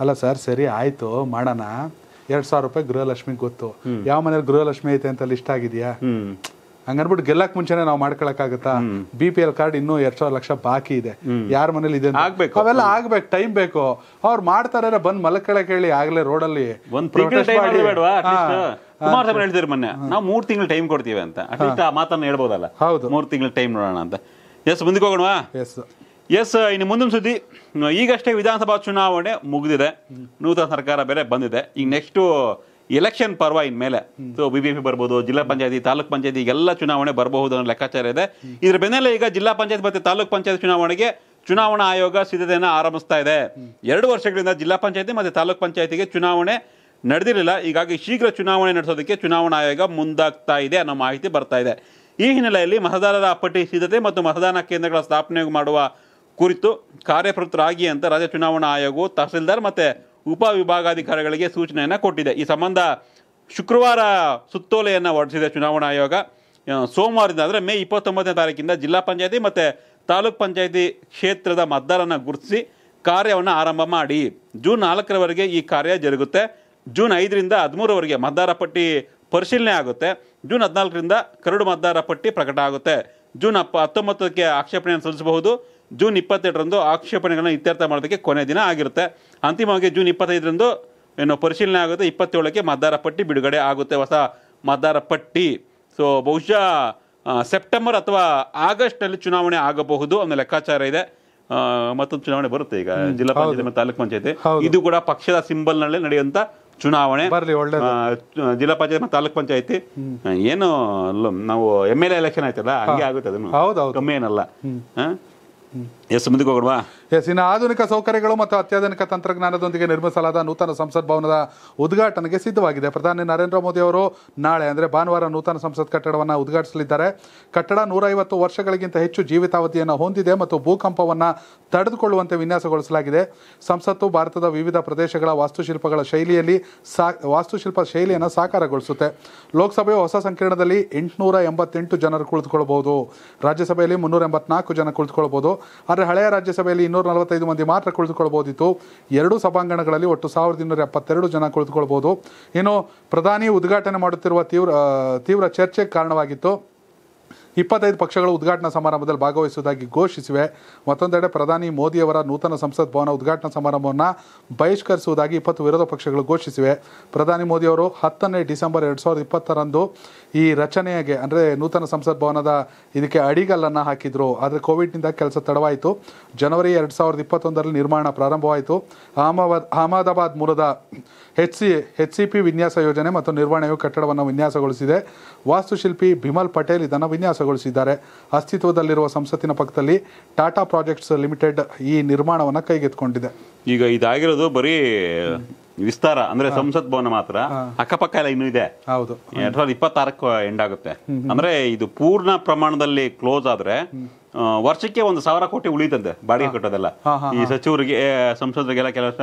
ಅಲ್ಲ ಸರ್ ಸರಿ ಆಯ್ತು ಮಾಡೋಣ ಎರಡ್ ಸಾವಿರ ರೂಪಾಯಿ ಗೃಹಲಕ್ಷ್ಮಿ ಗೊತ್ತು ಯಾವ ಮನೇಲಿ ಗೃಹಲಕ್ಷ್ಮಿ ಐತೆ ಅಂತ ಲಿಸ್ಟ್ ಆಗಿದೆಯಾ ಹಂಗನ್ಬಿಟ್ಟು ಗೆಲ್ಲಕ್ ಮುಂಚೆನೆ ನಾವು ಮಾಡ್ಕೊಳಕ್ಕಾಗತ್ತಾ ಬಿ ಪಿ ಎಲ್ ಕಾರ್ಡ್ ಇನ್ನೂ ಎರಡ್ ಸಾವಿರ ಲಕ್ಷ ಬಾಕಿ ಇದೆ ಯಾರ ಮನೇಲಿ ಇದೆ ಅವೆಲ್ಲ ಆಗ್ಬೇಕು ಟೈಮ್ ಬೇಕು ಅವ್ರು ಮಾಡ್ತಾರ ಬಂದ್ ಮಲ್ಕೊಳಕ್ ಹೇಳಿ ಆಗ್ಲೇ ರೋಡಲ್ಲಿ ಕುಮಾರ್ ಸಾಹೇಬ್ ಮೊನ್ನೆ ನಾವು ಮೂರ್ ತಿಂಗಳು ಟೈಮ್ ಕೊಡ್ತೀವಿ ಅಂತ ಆ ಮಾತನ್ನ ಹೇಳ್ಬೋದಲ್ಲ ಹೌದು ಮೂರ್ ತಿಂಗಳು ಟೈಮ್ ನೋಡೋಣ ಅಂತ ಎಸ್ ಮುಂದಕ್ಕೆ ಹೋಗೋಣವಾ ಎಸ್ ಎಸ್ ಇನ್ನು ಮುಂದಿನ ಸುದ್ದಿ ಈಗಷ್ಟೇ ವಿಧಾನಸಭಾ ಚುನಾವಣೆ ಮುಗಿದಿದೆ ನೂತನ ಸರ್ಕಾರ ಬೇರೆ ಬಂದಿದೆ ಈಗ ನೆಕ್ಸ್ಟು ಎಲೆಕ್ಷನ್ ಪರ್ವ ಇನ್ಮೇಲೆ ಸೊ ಬಿ ಬಿ ಪಿ ಬರ್ಬೋದು ಜಿಲ್ಲಾ ಪಂಚಾಯತಿ ತಾಲೂಕ್ ಪಂಚಾಯತಿ ಎಲ್ಲ ಚುನಾವಣೆ ಬರಬಹುದು ಅನ್ನೋ ಲೆಕ್ಕಾಚಾರ ಇದೆ ಇದರ ಬೆನ್ನಲ್ಲೇ ಈಗ ಜಿಲ್ಲಾ ಪಂಚಾಯತ್ ಮತ್ತು ತಾಲೂಕ್ ಪಂಚಾಯತ್ ಚುನಾವಣೆಗೆ ಚುನಾವಣಾ ಆಯೋಗ ಸಿದ್ಧತೆಯನ್ನು ಆರಂಭಿಸ್ತಾ ಇದೆ ಎರಡು ವರ್ಷಗಳಿಂದ ಜಿಲ್ಲಾ ಪಂಚಾಯತಿ ಮತ್ತು ತಾಲೂಕ್ ಪಂಚಾಯತಿಗೆ ಚುನಾವಣೆ ನಡೆದಿರಲಿಲ್ಲ ಹೀಗಾಗಿ ಶೀಘ್ರ ಚುನಾವಣೆ ನಡೆಸೋದಕ್ಕೆ ಚುನಾವಣಾ ಆಯೋಗ ಮುಂದಾಗ್ತಾ ಇದೆ ಅನ್ನೋ ಮಾಹಿತಿ ಬರ್ತಾ ಇದೆ ಈ ಹಿನ್ನೆಲೆಯಲ್ಲಿ ಮತದಾರರ ಪಟ್ಟಿ ಸಿದ್ಧತೆ ಮತ್ತು ಮತದಾನ ಕೇಂದ್ರಗಳ ಸ್ಥಾಪನೆ ಮಾಡುವ ಕುರಿತು ಕಾರ್ಯಪ್ರವೃತ್ತರಾಗಿ ಅಂತ ರಾಜ್ಯ ಚುನಾವಣಾ ಆಯೋಗವು ತಹಸೀಲ್ದಾರ್ ಮತ್ತು ಉಪ ವಿಭಾಗಾಧಿಕಾರಿಗಳಿಗೆ ಸೂಚನೆಯನ್ನು ಕೊಟ್ಟಿದೆ ಈ ಸಂಬಂಧ ಶುಕ್ರವಾರ ಸುತ್ತೋಲೆಯನ್ನು ಹೊರಡಿಸಿದೆ ಚುನಾವಣಾ ಆಯೋಗ ಸೋಮವಾರದಿಂದ ಅಂದರೆ ಮೇ ಇಪ್ಪತ್ತೊಂಬತ್ತನೇ ತಾರೀಕಿಂದ ಜಿಲ್ಲಾ ಪಂಚಾಯತಿ ಮತ್ತು ತಾಲೂಕ್ ಪಂಚಾಯತಿ ಕ್ಷೇತ್ರದ ಮತದಾರನ್ನು ಗುರುತಿಸಿ ಕಾರ್ಯವನ್ನು ಆರಂಭ ಮಾಡಿ ಜೂನ್ ನಾಲ್ಕರವರೆಗೆ ಈ ಕಾರ್ಯ ಜರುಗುತ್ತೆ ಜೂನ್ ಐದರಿಂದ ಹದಿಮೂರವರೆಗೆ ಮತದಾರ ಪಟ್ಟಿ ಪರಿಶೀಲನೆ ಆಗುತ್ತೆ ಜೂನ್ ಹದಿನಾಲ್ಕರಿಂದ ಕರಡು ಮತದಾರ ಪಟ್ಟಿ ಪ್ರಕಟ ಆಗುತ್ತೆ ಜೂನ್ ಹತ್ತೊಂಬತ್ತಕ್ಕೆ ಆಕ್ಷೇಪಣೆಯನ್ನು ಸಲ್ಲಿಸಬಹುದು ಜೂನ್ ಇಪ್ಪತ್ತೆರಡರಂದು ಆಕ್ಷೇಪಣೆಗಳನ್ನು ಇತ್ಯರ್ಥ ಮಾಡೋದಕ್ಕೆ ಕೊನೆ ದಿನ ಆಗಿರುತ್ತೆ ಅಂತಿಮವಾಗಿ ಜೂನ್ ಇಪ್ಪತ್ತೈದರಂದು ಏನು ಪರಿಶೀಲನೆ ಆಗುತ್ತೆ ಇಪ್ಪತ್ತೇಳಕ್ಕೆ ಮತದಾರ ಪಟ್ಟಿ ಬಿಡುಗಡೆ ಆಗುತ್ತೆ ಹೊಸ ಮತದಾರ ಪಟ್ಟಿ ಸೊ ಬಹುಶಃ ಸೆಪ್ಟೆಂಬರ್ ಅಥವಾ ಆಗಸ್ಟ್ನಲ್ಲಿ ಚುನಾವಣೆ ಆಗಬಹುದು ಅನ್ನೋ ಲೆಕ್ಕಾಚಾರ ಇದೆ ಮತ್ತೊಂದು ಚುನಾವಣೆ ಬರುತ್ತೆ ಈಗ ಜಿಲ್ಲಾ ಪಂಚಾಯತಿ ಮತ್ತು ತಾಲೂಕು ಪಂಚಾಯತಿ ಇದು ಕೂಡ ಪಕ್ಷದ ಸಿಂಬಲ್ನಲ್ಲೇ ನಡೆಯುವಂತ ಚುನಾವಣೆ ಜಿಲ್ಲಾ ಪಂಚಾಯತ್ ಮತ್ತು ತಾಲೂಕ್ ಪಂಚಾಯತಿ ಏನು ನಾವು ಎಮ್ ಎಲ್ ಎ ಎಲೆಕ್ಷನ್ ಆಯ್ತಲ್ಲ ಹಂಗೆ ಆಗುತ್ತೆ ಅದನ್ನು ಕಮ್ಮಿ ಏನಲ್ಲ Mm. ಎಸ್ ಮುಂದಕ್ಕೆ ಎಸ್ ಇನ್ನು ಆಧುನಿಕ ಸೌಕರ್ಯಗಳು ಮತ್ತು ಅತ್ಯಾಧುನಿಕ ತಂತ್ರಜ್ಞಾನದೊಂದಿಗೆ ನಿರ್ಮಿಸಲಾದ ನೂತನ ಸಂಸತ್ ಭವನದ ಉದ್ಘಾಟನೆಗೆ ಸಿದ್ಧವಾಗಿದೆ ಪ್ರಧಾನಿ ನರೇಂದ್ರ ಮೋದಿ ಅವರು ನಾಳೆ ಅಂದರೆ ಭಾನುವಾರ ನೂತನ ಸಂಸತ್ ಕಟ್ಟಡವನ್ನು ಉದ್ಘಾಟಿಸಲಿದ್ದಾರೆ ಕಟ್ಟಡ ನೂರೈವತ್ತು ವರ್ಷಗಳಿಗಿಂತ ಹೆಚ್ಚು ಜೀವಿತಾವಧಿಯನ್ನು ಹೊಂದಿದೆ ಮತ್ತು ಭೂಕಂಪವನ್ನು ತಡೆದುಕೊಳ್ಳುವಂತೆ ವಿನ್ಯಾಸಗೊಳಿಸಲಾಗಿದೆ ಸಂಸತ್ತು ಭಾರತದ ವಿವಿಧ ಪ್ರದೇಶಗಳ ವಾಸ್ತುಶಿಲ್ಪಗಳ ಶೈಲಿಯಲ್ಲಿ ಸಾ ವಾಸ್ತುಶಿಲ್ಪ ಶೈಲಿಯನ್ನು ಸಾಕಾರಗೊಳಿಸುತ್ತೆ ಲೋಕಸಭೆಯ ಹೊಸ ಸಂಕೀರ್ಣದಲ್ಲಿ ಎಂಟುನೂರ ಎಂಬತ್ತೆಂಟು ಜನರು ಕುಳಿತುಕೊಳ್ಳಬಹುದು ರಾಜ್ಯಸಭೆಯಲ್ಲಿ ಮುನ್ನೂರ ಎಂಬತ್ನಾಲ್ಕು ಜನ ಕುಳಿತುಕೊಳ್ಳಬಹುದು ಆದರೆ ಹಳೆಯ ರಾಜ್ಯಸಭೆಯಲ್ಲಿ ಇನ್ನೂರ ನಲವತ್ತೈದು ಮಂದಿ ಮಾತ್ರ ಕುಳಿತುಕೊಳ್ಬೋದಿತ್ತು ಎರಡೂ ಸಭಾಂಗಣಗಳಲ್ಲಿ ಒಟ್ಟು ಸಾವಿರದ ಇನ್ನೂರ ಎಪ್ಪತ್ತೆರಡು ಜನ ಕುಳಿತುಕೊಳ್ಬೋದು ಇನ್ನು ಪ್ರಧಾನಿ ಉದ್ಘಾಟನೆ ಮಾಡುತ್ತಿರುವ ತೀವ್ರ ತೀವ್ರ ಚರ್ಚೆಗೆ ಕಾರಣವಾಗಿತ್ತು ಇಪ್ಪತ್ತೈದು ಪಕ್ಷಗಳು ಉದ್ಘಾಟನಾ ಸಮಾರಂಭದಲ್ಲಿ ಭಾಗವಹಿಸುವುದಾಗಿ ಘೋಷಿಸಿವೆ ಮತ್ತೊಂದೆಡೆ ಪ್ರಧಾನಿ ಮೋದಿಯವರ ನೂತನ ಸಂಸತ್ ಭವನ ಉದ್ಘಾಟನಾ ಸಮಾರಂಭವನ್ನು ಬಹಿಷ್ಕರಿಸುವುದಾಗಿ ಇಪ್ಪತ್ತು ವಿರೋಧ ಪಕ್ಷಗಳು ಘೋಷಿಸಿವೆ ಪ್ರಧಾನಿ ಮೋದಿಯವರು ಹತ್ತನೇ ಡಿಸೆಂಬರ್ ಎರಡು ಸಾವಿರದ ಇಪ್ಪತ್ತರಂದು ಈ ರಚನೆಗೆ ಅಂದರೆ ನೂತನ ಸಂಸತ್ ಭವನದ ಇದಕ್ಕೆ ಅಡಿಗಲ್ಲನ್ನು ಹಾಕಿದ್ರು ಆದರೆ ಕೋವಿಡ್ನಿಂದ ಕೆಲಸ ತಡವಾಯಿತು ಜನವರಿ ಎರಡು ಸಾವಿರದ ಇಪ್ಪತ್ತೊಂದರಲ್ಲಿ ನಿರ್ಮಾಣ ಪ್ರಾರಂಭವಾಯಿತು ಅಹಮದಾಬಾದ್ ಅಹಮದಾಬಾದ್ ಮೂಲದ H C H C P ವಿನ್ಯಾಸ ಯೋಜನೆ ಮತ್ತು ನಿರ್ವಹಣೆಯು ಕಟ್ಟಡವನ್ನು ವಿನ್ಯಾಸಗೊಳಿಸಿದೆ ವಾಸ್ತುಶಿಲ್ಪಿ ಬಿಮಲ್ ಪಟೇಲ್ ಇದನ್ನು ವಿನ್ಯಾಸ ವಿನ್ಯಾಸಗೊಳಿಸಿದ್ದಾರೆ ಅಸ್ತಿತ್ವದಲ್ಲಿರುವ ಸಂಸತ್ತಿನ ಪಕ್ಕದಲ್ಲಿ ಟಾಟಾ ಪ್ರಾಜೆಕ್ಟ್ಸ್ ಲಿಮಿಟೆಡ್ ಈ ನಿರ್ಮಾಣವನ್ನು ಕೈಗೆತ್ಕೊಂಡಿದೆ ಈಗ ಇದಾಗಿರೋದು ಬರೀ ವಿಸ್ತಾರ ಅಂದ್ರೆ ಸಂಸತ್ ಭವನ ಮಾತ್ರ ಅಕ್ಕಪಕ್ಕ ಎಲ್ಲ ಇನ್ನೂ ಇದೆ ಹೌದು ಎರಡ್ ಸಾವಿರದ ಇಪ್ಪತ್ತಾರಕ್ಕೂ ಎಂಡ್ ಆಗುತ್ತೆ ಅಂದ್ರೆ ಇದು ಪೂರ್ಣ ಪ್ರಮಾಣದಲ್ಲಿ ಕ್ಲೋಸ್ ಆದ್ರೆ ವರ್ಷಕ್ಕೆ ಒಂದು ಸಾವಿರ ಕೋಟಿ ಉಳಿತಂತೆ ಬಾಡಿಗೆ ಕಟ್ಟೋದೆಲ್ಲ ಈ ಸಚಿವರಿಗೆ ಸಂಸದರಿಗೆಲ್ಲ ಕೆಲಸ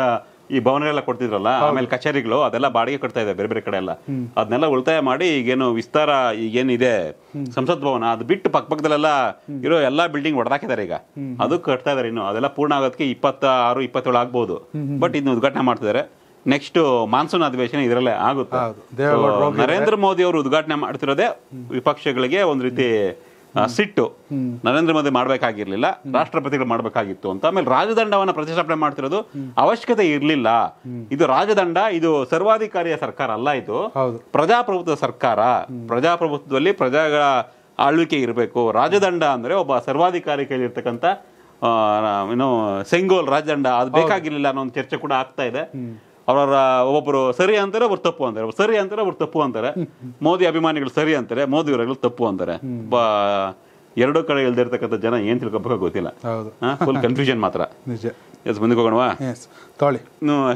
ಈ ಭವನ ಎಲ್ಲ ಕೊಡ್ತಿದ್ರಲ್ಲ ಆಮೇಲೆ ಕಚೇರಿಗಳು ಅದೆಲ್ಲ ಬಾಡಿಗೆ ಕಟ್ತಾ ಇದೆ ಬೇರೆ ಬೇರೆ ಕಡೆ ಎಲ್ಲ ಅದನ್ನೆಲ್ಲ ಉಳಿತಾಯ ಮಾಡಿ ಈಗೇನು ವಿಸ್ತಾರ ಈಗೇನಿದೆ ಸಂಸತ್ ಭವನ ಅದ್ ಬಿಟ್ಟು ಪಕ್ಕಪಕ್ಕದಲ್ಲೆಲ್ಲ ಇರೋ ಎಲ್ಲಾ ಬಿಲ್ಡಿಂಗ್ ಒಡೆದಾಕಿದ್ದಾರೆ ಈಗ ಅದು ಕಟ್ತಾ ಇದಾರೆ ಇನ್ನು ಅದೆಲ್ಲ ಪೂರ್ಣ ಆಗೋದಕ್ಕೆ ಇಪ್ಪತ್ತ ಆರು ಇಪ್ಪತ್ತೇಳು ಆಗ್ಬಹುದು ಬಟ್ ಇನ್ನು ಉದ್ಘಾಟನೆ ಮಾಡ್ತಿದ್ದಾರೆ ನೆಕ್ಸ್ಟ್ ಮಾನ್ಸೂನ್ ಅಧಿವೇಶನ ಇದರಲ್ಲೇ ಆಗುತ್ತೆ ನರೇಂದ್ರ ಮೋದಿ ಅವರು ಉದ್ಘಾಟನೆ ಮಾಡ್ತಿರೋದೇ ವಿಪಕ್ಷಗಳಿಗೆ ಒಂದ್ ರೀತಿ ಸಿಟ್ಟು ನರೇಂದ್ರ ಮೋದಿ ಮಾಡಬೇಕಾಗಿರ್ಲಿಲ್ಲ ರಾಷ್ಟ್ರಪತಿಗಳು ಮಾಡಬೇಕಾಗಿತ್ತು ಅಂತ ಆಮೇಲೆ ರಾಜದಂಡವನ್ನು ಪ್ರತಿಷ್ಠಾಪನೆ ಮಾಡ್ತಿರೋದು ಅವಶ್ಯಕತೆ ಇರಲಿಲ್ಲ ಇದು ರಾಜದಂಡ ಇದು ಸರ್ವಾಧಿಕಾರಿಯ ಸರ್ಕಾರ ಅಲ್ಲ ಇದು ಪ್ರಜಾಪ್ರಭುತ್ವ ಸರ್ಕಾರ ಪ್ರಜಾಪ್ರಭುತ್ವದಲ್ಲಿ ಪ್ರಜಾಗಳ ಆಳ್ವಿಕೆ ಇರಬೇಕು ರಾಜದಂಡ ಅಂದ್ರೆ ಒಬ್ಬ ಸರ್ವಾಧಿಕಾರಿ ಕೈಲಿರ್ತಕ್ಕಂಥ ಏನು ಸೆಂಗೋಲ್ ರಾಜದಂಡ ಅದು ಬೇಕಾಗಿರ್ಲಿಲ್ಲ ಅನ್ನೋ ಒಂದು ಚರ್ಚೆ ಕೂಡ ಆಗ್ತಾ ಇದೆ ಅವರ ಒಬ್ಬೊಬ್ಬರು ಸರಿ ಅಂತಾರೆ ಅವ್ರು ತಪ್ಪು ಅಂತಾರೆ ಸರಿ ಅಂತಾರೆ ಒಬ್ರು ತಪ್ಪು ಅಂತಾರೆ ಮೋದಿ ಅಭಿಮಾನಿಗಳು ಸರಿ ಅಂತಾರೆ ಮೋದಿ ವಿರೋಧಿಗಳು ತಪ್ಪು ಅಂತಾರೆ ಎರಡು ಕಡೆ ಇಲ್ದಿರ್ತಕ್ಕಂಥ ಜನ ಏನು ತಿಳ್ಕೊಬೇಕು ಗೊತ್ತಿಲ್ಲ ಫುಲ್ ಕನ್ಫ್ಯೂಷನ್ ಮಾತ್ರ (laughs) ಎಸ್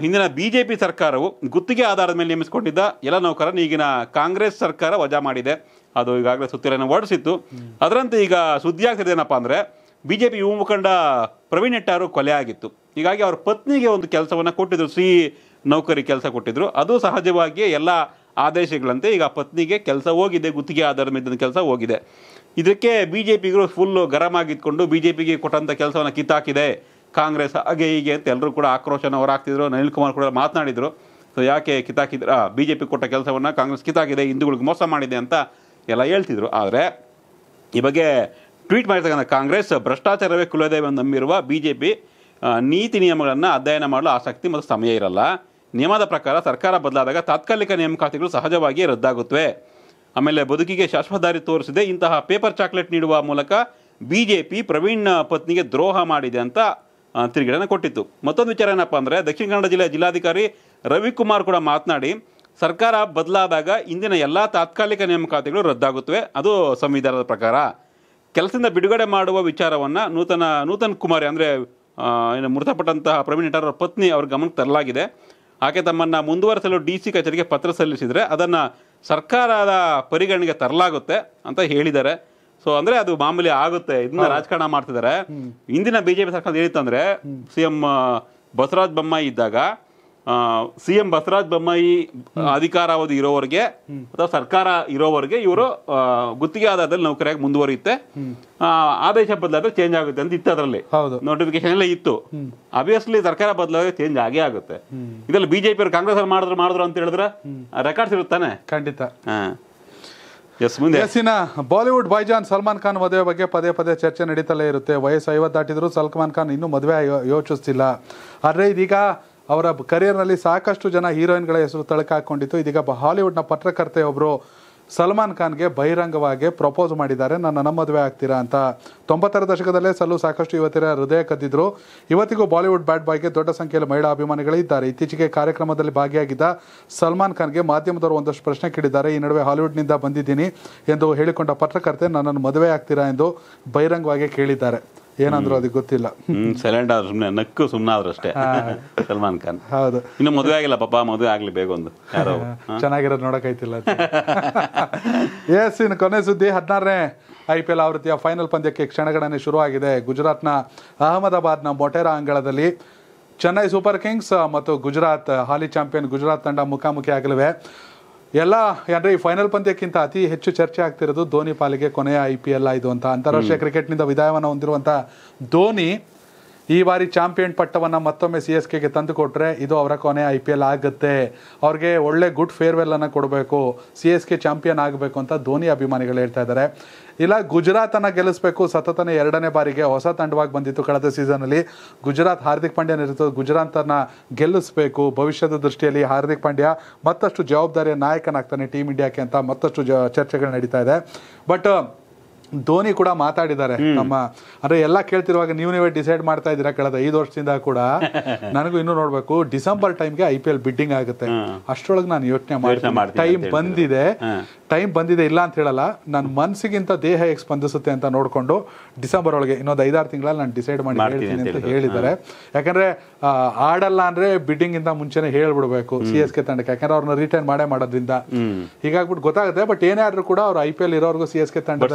ಹಿಂದಿನ ಬಿಜೆಪಿ ಸರ್ಕಾರವು ಗುತ್ತಿಗೆ ಆಧಾರದ ಮೇಲೆ ನೇಮಿಸಿಕೊಂಡಿದ್ದ ಎಲ್ಲ ನೌಕರನ್ನು ಈಗಿನ ಕಾಂಗ್ರೆಸ್ ಸರ್ಕಾರ ವಜಾ ಮಾಡಿದೆ ಅದು ಈಗಾಗಲೇ ಸುತ್ತಿರನ್ನು ಓಡಿಸಿತ್ತು ಅದರಂತೆ ಈಗ ಸುದ್ದಿ ಆಗ್ತಿದೆ ಅಂದರೆ ಬಿಜೆಪಿ ಯುವ ಮುಖಂಡ ಪ್ರವೀಣ್ ನೆಟ್ಟಾರು ಕೊಲೆ ಆಗಿತ್ತು ಹೀಗಾಗಿ ಅವ್ರ ಪತ್ನಿಗೆ ಒಂದು ಕೆಲಸವನ್ನ ಕೊಟ್ಟಿದ್ರು ಸಿ ನೌಕರಿ ಕೆಲಸ ಕೊಟ್ಟಿದ್ರು ಅದು ಸಹಜವಾಗಿಯೇ ಎಲ್ಲ ಆದೇಶಗಳಂತೆ ಈಗ ಪತ್ನಿಗೆ ಕೆಲಸ ಹೋಗಿದೆ ಗುತ್ತಿಗೆ ಆಧಾರದ ಮೇಲೆ ಕೆಲಸ ಹೋಗಿದೆ ಇದಕ್ಕೆ ಬಿ ಜೆ ಪಿಗಳು ಫುಲ್ಲು ಗರಂ ಆಗಿದ್ಕೊಂಡು ಬಿ ಜೆ ಪಿಗೆ ಕೊಟ್ಟಂಥ ಕೆಲಸವನ್ನು ಕಿತ್ತಾಕಿದೆ ಕಾಂಗ್ರೆಸ್ ಹಾಗೆ ಹೀಗೆ ಅಂತ ಎಲ್ಲರೂ ಕೂಡ ಆಕ್ರೋಶನ ಆಗ್ತಿದ್ರು ನಳಿನ್ ಕುಮಾರ್ ಕೂಡ ಮಾತನಾಡಿದರು ಸೊ ಯಾಕೆ ಕಿತ್ತಾಕಿದ್ರ ಬಿ ಜೆ ಪಿ ಕೊಟ್ಟ ಕೆಲಸವನ್ನು ಕಾಂಗ್ರೆಸ್ ಕಿತ್ತಾಕಿದೆ ಹಿಂದೂಗಳಿಗೆ ಮೋಸ ಮಾಡಿದೆ ಅಂತ ಎಲ್ಲ ಹೇಳ್ತಿದ್ರು ಆದರೆ ಈ ಬಗ್ಗೆ ಟ್ವೀಟ್ ಮಾಡಿರ್ತಕ್ಕಂಥ ಕಾಂಗ್ರೆಸ್ ಭ್ರಷ್ಟಾಚಾರವೇ ಕುಲದೇವ ನಂಬಿರುವ ಬಿ ಜೆ ಪಿ ನೀತಿ ನಿಯಮಗಳನ್ನು ಅಧ್ಯಯನ ಮಾಡಲು ಆಸಕ್ತಿ ಮತ್ತು ಸಮಯ ಇರಲ್ಲ ನಿಯಮದ ಪ್ರಕಾರ ಸರ್ಕಾರ ಬದಲಾದಾಗ ತಾತ್ಕಾಲಿಕ ನೇಮಕಾತಿಗಳು ಸಹಜವಾಗಿಯೇ ರದ್ದಾಗುತ್ತವೆ ಆಮೇಲೆ ಬದುಕಿಗೆ ಶಾಶ್ವತ ದಾರಿ ತೋರಿಸಿದೆ ಇಂತಹ ಪೇಪರ್ ಚಾಕ್ಲೇಟ್ ನೀಡುವ ಮೂಲಕ ಬಿ ಜೆ ಪಿ ಪ್ರವೀಣ್ ಪತ್ನಿಗೆ ದ್ರೋಹ ಮಾಡಿದೆ ಅಂತ ತಿರುಗೇಡನ್ನು ಕೊಟ್ಟಿತ್ತು ಮತ್ತೊಂದು ವಿಚಾರ ಏನಪ್ಪ ಅಂದರೆ ದಕ್ಷಿಣ ಕನ್ನಡ ಜಿಲ್ಲೆಯ ಜಿಲ್ಲಾಧಿಕಾರಿ ರವಿಕುಮಾರ್ ಕೂಡ ಮಾತನಾಡಿ ಸರ್ಕಾರ ಬದಲಾದಾಗ ಇಂದಿನ ಎಲ್ಲ ತಾತ್ಕಾಲಿಕ ನೇಮಕಾತಿಗಳು ರದ್ದಾಗುತ್ತವೆ ಅದು ಸಂವಿಧಾನದ ಪ್ರಕಾರ ಕೆಲಸದಿಂದ ಬಿಡುಗಡೆ ಮಾಡುವ ವಿಚಾರವನ್ನು ನೂತನ ನೂತನ್ ಕುಮಾರಿ ಅಂದರೆ ಏನು ಮೃತಪಟ್ಟಂತಹ ಪ್ರವೀಣ್ ಪತ್ನಿ ಅವ್ರ ಗಮನಕ್ಕೆ ತರಲಾಗಿದೆ ಆಕೆ ತಮ್ಮನ್ನು ಮುಂದುವರಿಸಲು ಡಿ ಸಿ ಕಚೇರಿಗೆ ಪತ್ರ ಸಲ್ಲಿಸಿದರೆ ಅದನ್ನು ಸರ್ಕಾರದ ಪರಿಗಣನೆಗೆ ತರಲಾಗುತ್ತೆ ಅಂತ ಹೇಳಿದ್ದಾರೆ ಸೊ ಅಂದ್ರೆ ಅದು ಮಾಮೂಲಿ ಆಗುತ್ತೆ ಇದನ್ನ ರಾಜಕಾರಣ ಮಾಡ್ತಿದ್ದಾರೆ ಇಂದಿನ ಬಿಜೆಪಿ ಸರ್ಕಾರ ಏನಿತ್ತು ಸಿ ಸಿಎಂ ಬಸವರಾಜ ಬೊಮ್ಮಾಯಿ ಇದ್ದಾಗ ಸಿ ಎಂ ಬಸವರಾಜ್ ಬೊಮ್ಮಾಯಿ ಅಧಿಕಾರಾವಧಿ ಇರೋವರೆಗೆ ಅಥವಾ ಸರ್ಕಾರ ಇರೋವರೆಗೆ ಇವರು ಗುತ್ತಿಗೆ ಆಧಾರದಲ್ಲಿ ನೌಕರಿಯಾಗಿ ಮುಂದುವರಿಯುತ್ತೆ ಆದೇಶ ಬದಲಾದ್ರೆ ಚೇಂಜ್ ಆಗುತ್ತೆ ಅಂತ ಇತ್ತು ಅದರಲ್ಲಿ ನೋಟಿಫಿಕೇಶನ್ ಎಲ್ಲ ಇತ್ತು ಅಬ್ವಿಯಸ್ಲಿ ಸರ್ಕಾರ ಬದಲಾದ್ರೆ ಚೇಂಜ್ ಆಗೇ ಆಗುತ್ತೆ ಇದರಲ್ಲಿ ಬಿಜೆಪಿ ಅವರು ಕಾಂಗ್ರೆಸ್ ಅವ್ರು ಮಾಡಿದ್ರು ಮಾಡಿದ್ರು ಅಂತ ಹೇಳಿದ್ರೆ ರೆಕಾರ್ಡ್ಸ್ ಇರುತ್ತಾನೆ ಖಂಡಿತ ಎಸ್ಸಿನ ಬಾಲಿವುಡ್ ಬೈಜಾನ್ ಸಲ್ಮಾನ್ ಖಾನ್ ಮದುವೆ ಬಗ್ಗೆ ಪದೇ ಪದೇ ಚರ್ಚೆ ನಡೀತಲೇ ಇರುತ್ತೆ ವಯಸ್ಸು ಐವತ್ತು ದಾಟಿದ್ರು ಸಲ್ಮಾನ್ ಖಾನ್ ಇನ್ನೂ ಮದುವೆ ಯೋಚಿಸ್ತಿಲ್ಲ ಆದರೆ ಇದೀಗ ಅವರ ಕರಿಯರ್ನಲ್ಲಿ ಸಾಕಷ್ಟು ಜನ ಹೀರೋಯಿನ್ಗಳ ಹೆಸರು ತಳಕಾಕೊಂಡಿತ್ತು ಇದೀಗ ಹಾಲಿವುಡ್ನ ಪತ್ರಕರ್ತೆಯೊಬ್ಬರು ಸಲ್ಮಾನ್ ಖಾನ್ಗೆ ಬಹಿರಂಗವಾಗಿ ಪ್ರಪೋಸ್ ಮಾಡಿದ್ದಾರೆ ನನ್ನ ಮದುವೆ ಆಗ್ತೀರಾ ಅಂತ ತೊಂಬತ್ತರ ದಶಕದಲ್ಲೇ ಸಲ್ಲು ಸಾಕಷ್ಟು ಯುವತಿಯರ ಹೃದಯ ಕದ್ದಿದ್ರು ಇವತ್ತಿಗೂ ಬಾಲಿವುಡ್ ಬ್ಯಾಡ್ ಬಾಯ್ಗೆ ದೊಡ್ಡ ಸಂಖ್ಯೆಯಲ್ಲಿ ಮಹಿಳಾ ಅಭಿಮಾನಿಗಳಿದ್ದಾರೆ ಇತ್ತೀಚೆಗೆ ಕಾರ್ಯಕ್ರಮದಲ್ಲಿ ಭಾಗಿಯಾಗಿದ್ದ ಸಲ್ಮಾನ್ ಖಾನ್ಗೆ ಮಾಧ್ಯಮದವರು ಒಂದಷ್ಟು ಪ್ರಶ್ನೆ ಕೇಳಿದ್ದಾರೆ ಈ ನಡುವೆ ಹಾಲಿವುಡ್ನಿಂದ ಬಂದಿದ್ದೀನಿ ಎಂದು ಹೇಳಿಕೊಂಡ ಪತ್ರಕರ್ತೆ ನನ್ನನ್ನು ಮದುವೆ ಆಗ್ತೀರಾ ಎಂದು ಬಹಿರಂಗವಾಗಿ ಕೇಳಿದ್ದಾರೆ ಏನಂದ್ರು ಅದಕ್ಕೆ ಗೊತ್ತಿಲ್ಲ ಸೈಲೆಂಟ್ ಆದ್ರೆ ಸುಮ್ಮನೆ ನಕ್ಕು ಸುಮ್ಮನೆ ಆದ್ರು ಅಷ್ಟೇ ಸಲ್ಮಾನ್ ಖಾನ್ ಹೌದು ಇನ್ನು ಮದುವೆ ಆಗಿಲ್ಲ ಪಾಪ ಮದುವೆ ಆಗ್ಲಿ ಬೇಗ ಯಾರೋ ಚೆನ್ನಾಗಿರೋದು ನೋಡಕೈತಿಲ್ಲ ಎಸ್ ಇನ್ನು ಕೊನೆ ಸುದ್ದಿ ಹದಿನಾರನೇ ಐ ಪಿ ಎಲ್ ಆವೃತ್ತಿಯ ಫೈನಲ್ ಪಂದ್ಯಕ್ಕೆ ಕ್ಷಣಗಣನೆ ಶುರುವಾಗಿದೆ ಗುಜರಾತ್ನ ಅಹಮದಾಬಾದ್ನ ಮೊಟೆರಾ ಅಂಗಳದಲ್ಲಿ ಚೆನ್ನೈ ಸೂಪರ್ ಕಿಂಗ್ಸ್ ಮತ್ತು ಗುಜರಾತ್ ಹಾಲಿ ಚಾಂಪಿಯನ್ ಗುಜರಾತ್ ತಂಡ ಮುಖಾಮುಖಿ ಆಗಲಿವೆ ಎಲ್ಲಾ ಯಂತ್ರ ಈ ಫೈನಲ್ ಪಂದ್ಯಕ್ಕಿಂತ ಅತಿ ಹೆಚ್ಚು ಚರ್ಚೆ ಆಗ್ತಿರೋದು ಧೋನಿ ಪಾಲಿಗೆ ಕೊನೆ ಐಪಿಎ ಆ ಇದು ಅಂತ ಅಂತಾರಾಷ್ಟ್ರೀಯ ಕ್ರಿಕೆಟ್ ನಿಂದ ವಿದಾಯವನ್ನondiruvantha ಧೋನಿ ಈ ಬಾರಿ ಚಾಂಪಿಯನ್ ಪಟ್ಟವನ್ನ ಮತ್ತೊಮ್ಮೆ ಸಿಎಸ್‌ಕೆಗೆ ತಂದುಕೊಡ್ರೆ ಇದು ಅವರ ಕೊನೆ ಐಪಿಎ ಆಗುತ್ತೆ ಅವರಿಗೆ ಒಳ್ಳೆ ಗುಡ್ ಫೇರ್‌ವೆಲ್ ಅನ್ನು ಕೊಡಬೇಕು ಸಿಎಸ್‌ಕೆ ಚಾಂಪಿಯನ್ ಆಗಬೇಕು ಅಂತ ಧೋನಿ ಅಭಿಮಾನಿಗಳು ಹೇಳ್ತಾ ಇದ್ದಾರೆ ಇಲ್ಲ ಗುಜರಾತನ್ನು ಗೆಲ್ಲಿಸಬೇಕು ಸತತನೇ ಎರಡನೇ ಬಾರಿಗೆ ಹೊಸ ತಂಡವಾಗಿ ಬಂದಿತ್ತು ಕಳೆದ ಸೀಸನಲ್ಲಿ ಗುಜರಾತ್ ಹಾರ್ದಿಕ್ ಪಾಂಡ್ಯ ಗುಜರಾತ್ ಗುಜರಾತನ್ನು ಗೆಲ್ಲಿಸಬೇಕು ಭವಿಷ್ಯದ ದೃಷ್ಟಿಯಲ್ಲಿ ಹಾರ್ದಿಕ್ ಪಾಂಡ್ಯ ಮತ್ತಷ್ಟು ಜವಾಬ್ದಾರಿಯ ನಾಯಕನಾಗ್ತಾನೆ ಟೀಮ್ ಇಂಡಿಯಾಕ್ಕೆ ಅಂತ ಮತ್ತಷ್ಟು ಚರ್ಚೆಗಳು ನಡೀತಾ ಇದೆ ಬಟ್ ಧೋನಿ ಕೂಡ ಮಾತಾಡಿದ್ದಾರೆ ನಮ್ಮ ಅಂದ್ರೆ ಎಲ್ಲ ಕೇಳ್ತಿರುವಾಗ ನೀವು ನೀವೇ ಡಿಸೈಡ್ ಮಾಡ್ತಾ ಇದ್ದೀರಾ ಕಳೆದ ಐದು ವರ್ಷದಿಂದ ಕೂಡ (laughs) ನನಗೂ ಇನ್ನು ನೋಡ್ಬೇಕು ಡಿಸೆಂಬರ್ ಟೈಮ್ಗೆ ಐ ಪಿ ಎಲ್ ಬಿಡ್ಡಿಂಗ್ ಆಗುತ್ತೆ ಅಷ್ಟರೊಳಗೆ ನಾನು ಯೋಚನೆ ಮಾಡ್ತೀನಿ ಟೈಮ್ ಬಂದಿದೆ ಟೈಮ್ ಬಂದಿದೆ ಇಲ್ಲ ಅಂತ ಹೇಳಲ್ಲ ನನ್ನ ಮನಸ್ಸಿಗಿಂತ ದೇಹ ಹೇಗೆ ಸ್ಪಂದಿಸುತ್ತೆ ಅಂತ ನೋಡಿಕೊಂಡು ಡಿಸೆಂಬರ್ ಒಳಗೆ ಇನ್ನೊಂದು ಐದಾರು ತಿಂಗಳಲ್ಲಿ ನಾನು ಡಿಸೈಡ್ ಮಾಡಿ ಹೇಳ್ತೀನಿ ಅಂತ ಹೇಳಿದ್ದಾರೆ ಯಾಕಂದ್ರೆ ಆಡಲ್ಲ ಅಂದ್ರೆ ಬಿಡ್ಡಿಂಗ್ ಇಂದ ಮುಂಚೆನೆ ಹೇಳ್ಬಿಡ್ಬೇಕು ಸಿ ಎಸ್ ಕೆ ತಂಡಕ್ಕೆ ಯಾಕಂದ್ರೆ ಅವ್ರನ್ನ ರಿಟರ್ನ್ ಮಾಡೇ ಮಾಡೋದ್ರಿಂದ ಹೀಗಾಗ್ಬಿಟ್ಟು ಗೊತ್ತಾಗುತ್ತೆ ಬಟ್ ಏನೇ ಆದ್ರೂ ಕೂಡ ಅವ್ರು ಐ ಪಿ ಎಲ್ ಇರೋರ್ಗು ಸಿ ಎಸ್ ಕೆ ತಂಡ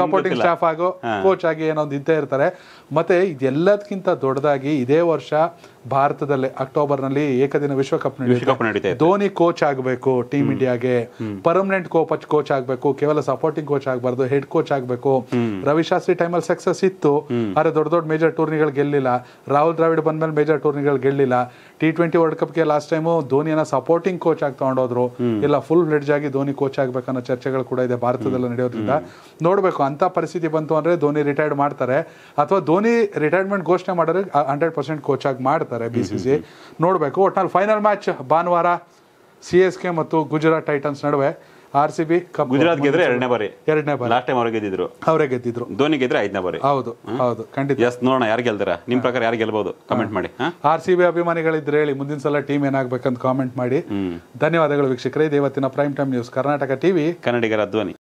ಸಪೋರ್ಟಿಂಗ್ ಸ್ಟಾಫ್ ಆಗೋ ಕೋಚ್ ಆಗಿ ಏನೋ ಒಂದು ಇದ್ದೇ ಇರ್ತಾರೆ ಮತ್ತೆ ಇದೆಲ್ಲದಕ್ಕಿಂತ ದೊಡ್ಡದಾಗಿ ಇದೇ ವರ್ಷ ಭಾರತದಲ್ಲಿ ನಲ್ಲಿ ಏಕದಿನ ವಿಶ್ವಕಪ್ ನಡೆಯುತ್ತೆ ಧೋನಿ ಕೋಚ್ ಆಗಬೇಕು ಟೀಮ್ ಇಂಡಿಯಾಗೆ ಪರ್ಮನೆಂಟ್ ಕೋಚ್ ಕೋಚ್ ಆಗಬೇಕು ಕೇವಲ ಸಪೋರ್ಟಿಂಗ್ ಕೋಚ್ ಆಗಬಾರ್ದು ಹೆಡ್ ಕೋಚ್ ಆಗಬೇಕು ರವಿ ಶಾಸ್ತ್ರಿ ಟೈಮಲ್ಲಿ ಸಕ್ಸಸ್ ಇತ್ತು ಆದರೆ ದೊಡ್ಡ ದೊಡ್ಡ ಮೇಜರ್ ಟೂರ್ನಿಗಳು ಗೆಲ್ಲಿಲ್ಲ ರಾಹುಲ್ ದ್ರಾವಿಡ್ ಬಂದ್ಮೇಲೆ ಮೇಜರ್ ಟೂರ್ನಿಗಳು ಗೆಲ್ಲಿಲ್ಲ ಟಿ ಟ್ವೆಂಟಿ ವರ್ಲ್ಡ್ ಗೆ ಲಾಸ್ಟ್ ಟೈಮು ಧೋನಿಯನ್ನ ಸಪೋರ್ಟಿಂಗ್ ಕೋಚ್ ಆಗಿ ತಗೊಂಡೋದ್ರು ಇಲ್ಲ ಫುಲ್ ಫ್ಲೆಡ್ಜ್ ಆಗಿ ಧೋನಿ ಕೋಚ್ ಆಗಬೇಕನ್ನೋ ಚರ್ಚೆಗಳು ಕೂಡ ಇದೆ ಭಾರತದಲ್ಲಿ ನಡೆಯೋದ್ರಿಂದ ನೋಡಬೇಕು ಅಂತ ಪರಿಸ್ಥಿತಿ ಬಂತು ಅಂದ್ರೆ ಧೋನಿ ರಿಟೈರ್ಡ್ ಮಾಡ್ತಾರೆ ಅಥವಾ ಧೋನಿ ರಿಟೈರ್ಮೆಂಟ್ ಘೋಷಣೆ ಮಾಡಿದ್ರೆ ಹಂಡ್ರೆಡ್ ಪರ್ಸೆಂಟ್ ಕೋಚ್ ಆಗಿ ಮಾಡ್ತಾರೆ ನೋಡ್ಬೇಕು ಬಿ ಸಿ ಸಿ ನೋಡಬೇಕು ಫೈನಲ್ ಮ್ಯಾಚ್ ಭಾನುವಾರ ಸಿ ಎಸ್ ಕೆ ಮತ್ತು ಗುಜರಾತ್ ಟೈಟನ್ಸ್ ನಡುವೆ R C B cup Gujarat ಗೆದ್ರೆ ಎರಡನೇ ಬಾರಿ ಎರಡನೇ ಬಾರಿ ಲಾಸ್ಟ್ ಟೈಮ್ ಅವ್ರಿಗೆ ಗೆದ್ದಿದ್ರು ಅವರೇ ಗೆದ್ದಿದ್ರು ಧೋನಿ ಗೆದ್ರೆ ಐದನೇ ಬಾರಿ ಹೌದು ಹೌದು ಖಂಡಿತ ಎಸ್ ನೋಡೋಣ ಯಾರು ಗೆಲ್ತಾರ ನಿಮ್ ಪ್ರಕಾರ ಯಾರು ಗೆಲ್ಬಹುದು ಕಮೆಂಟ್ ಮಾಡಿ ಆರ್ ಸಿ ಬಿ ಅಭಿಮಾನಿಗಳಿದ್ರೆ ಹೇಳಿ ಮುಂದಿನ ಸಲ ಟೀಮ್ ಏನಾಗಬೇಕಂತ ಕಾಮೆಂಟ್ ಮಾಡಿ ಧನ್ಯವಾದಗಳು ವೀಕ್ಷಕರೇ ಇವತ್ತಿನ prime time news Karnataka TV ಕನ್ನಡಿಗರ ಧ್ವನಿ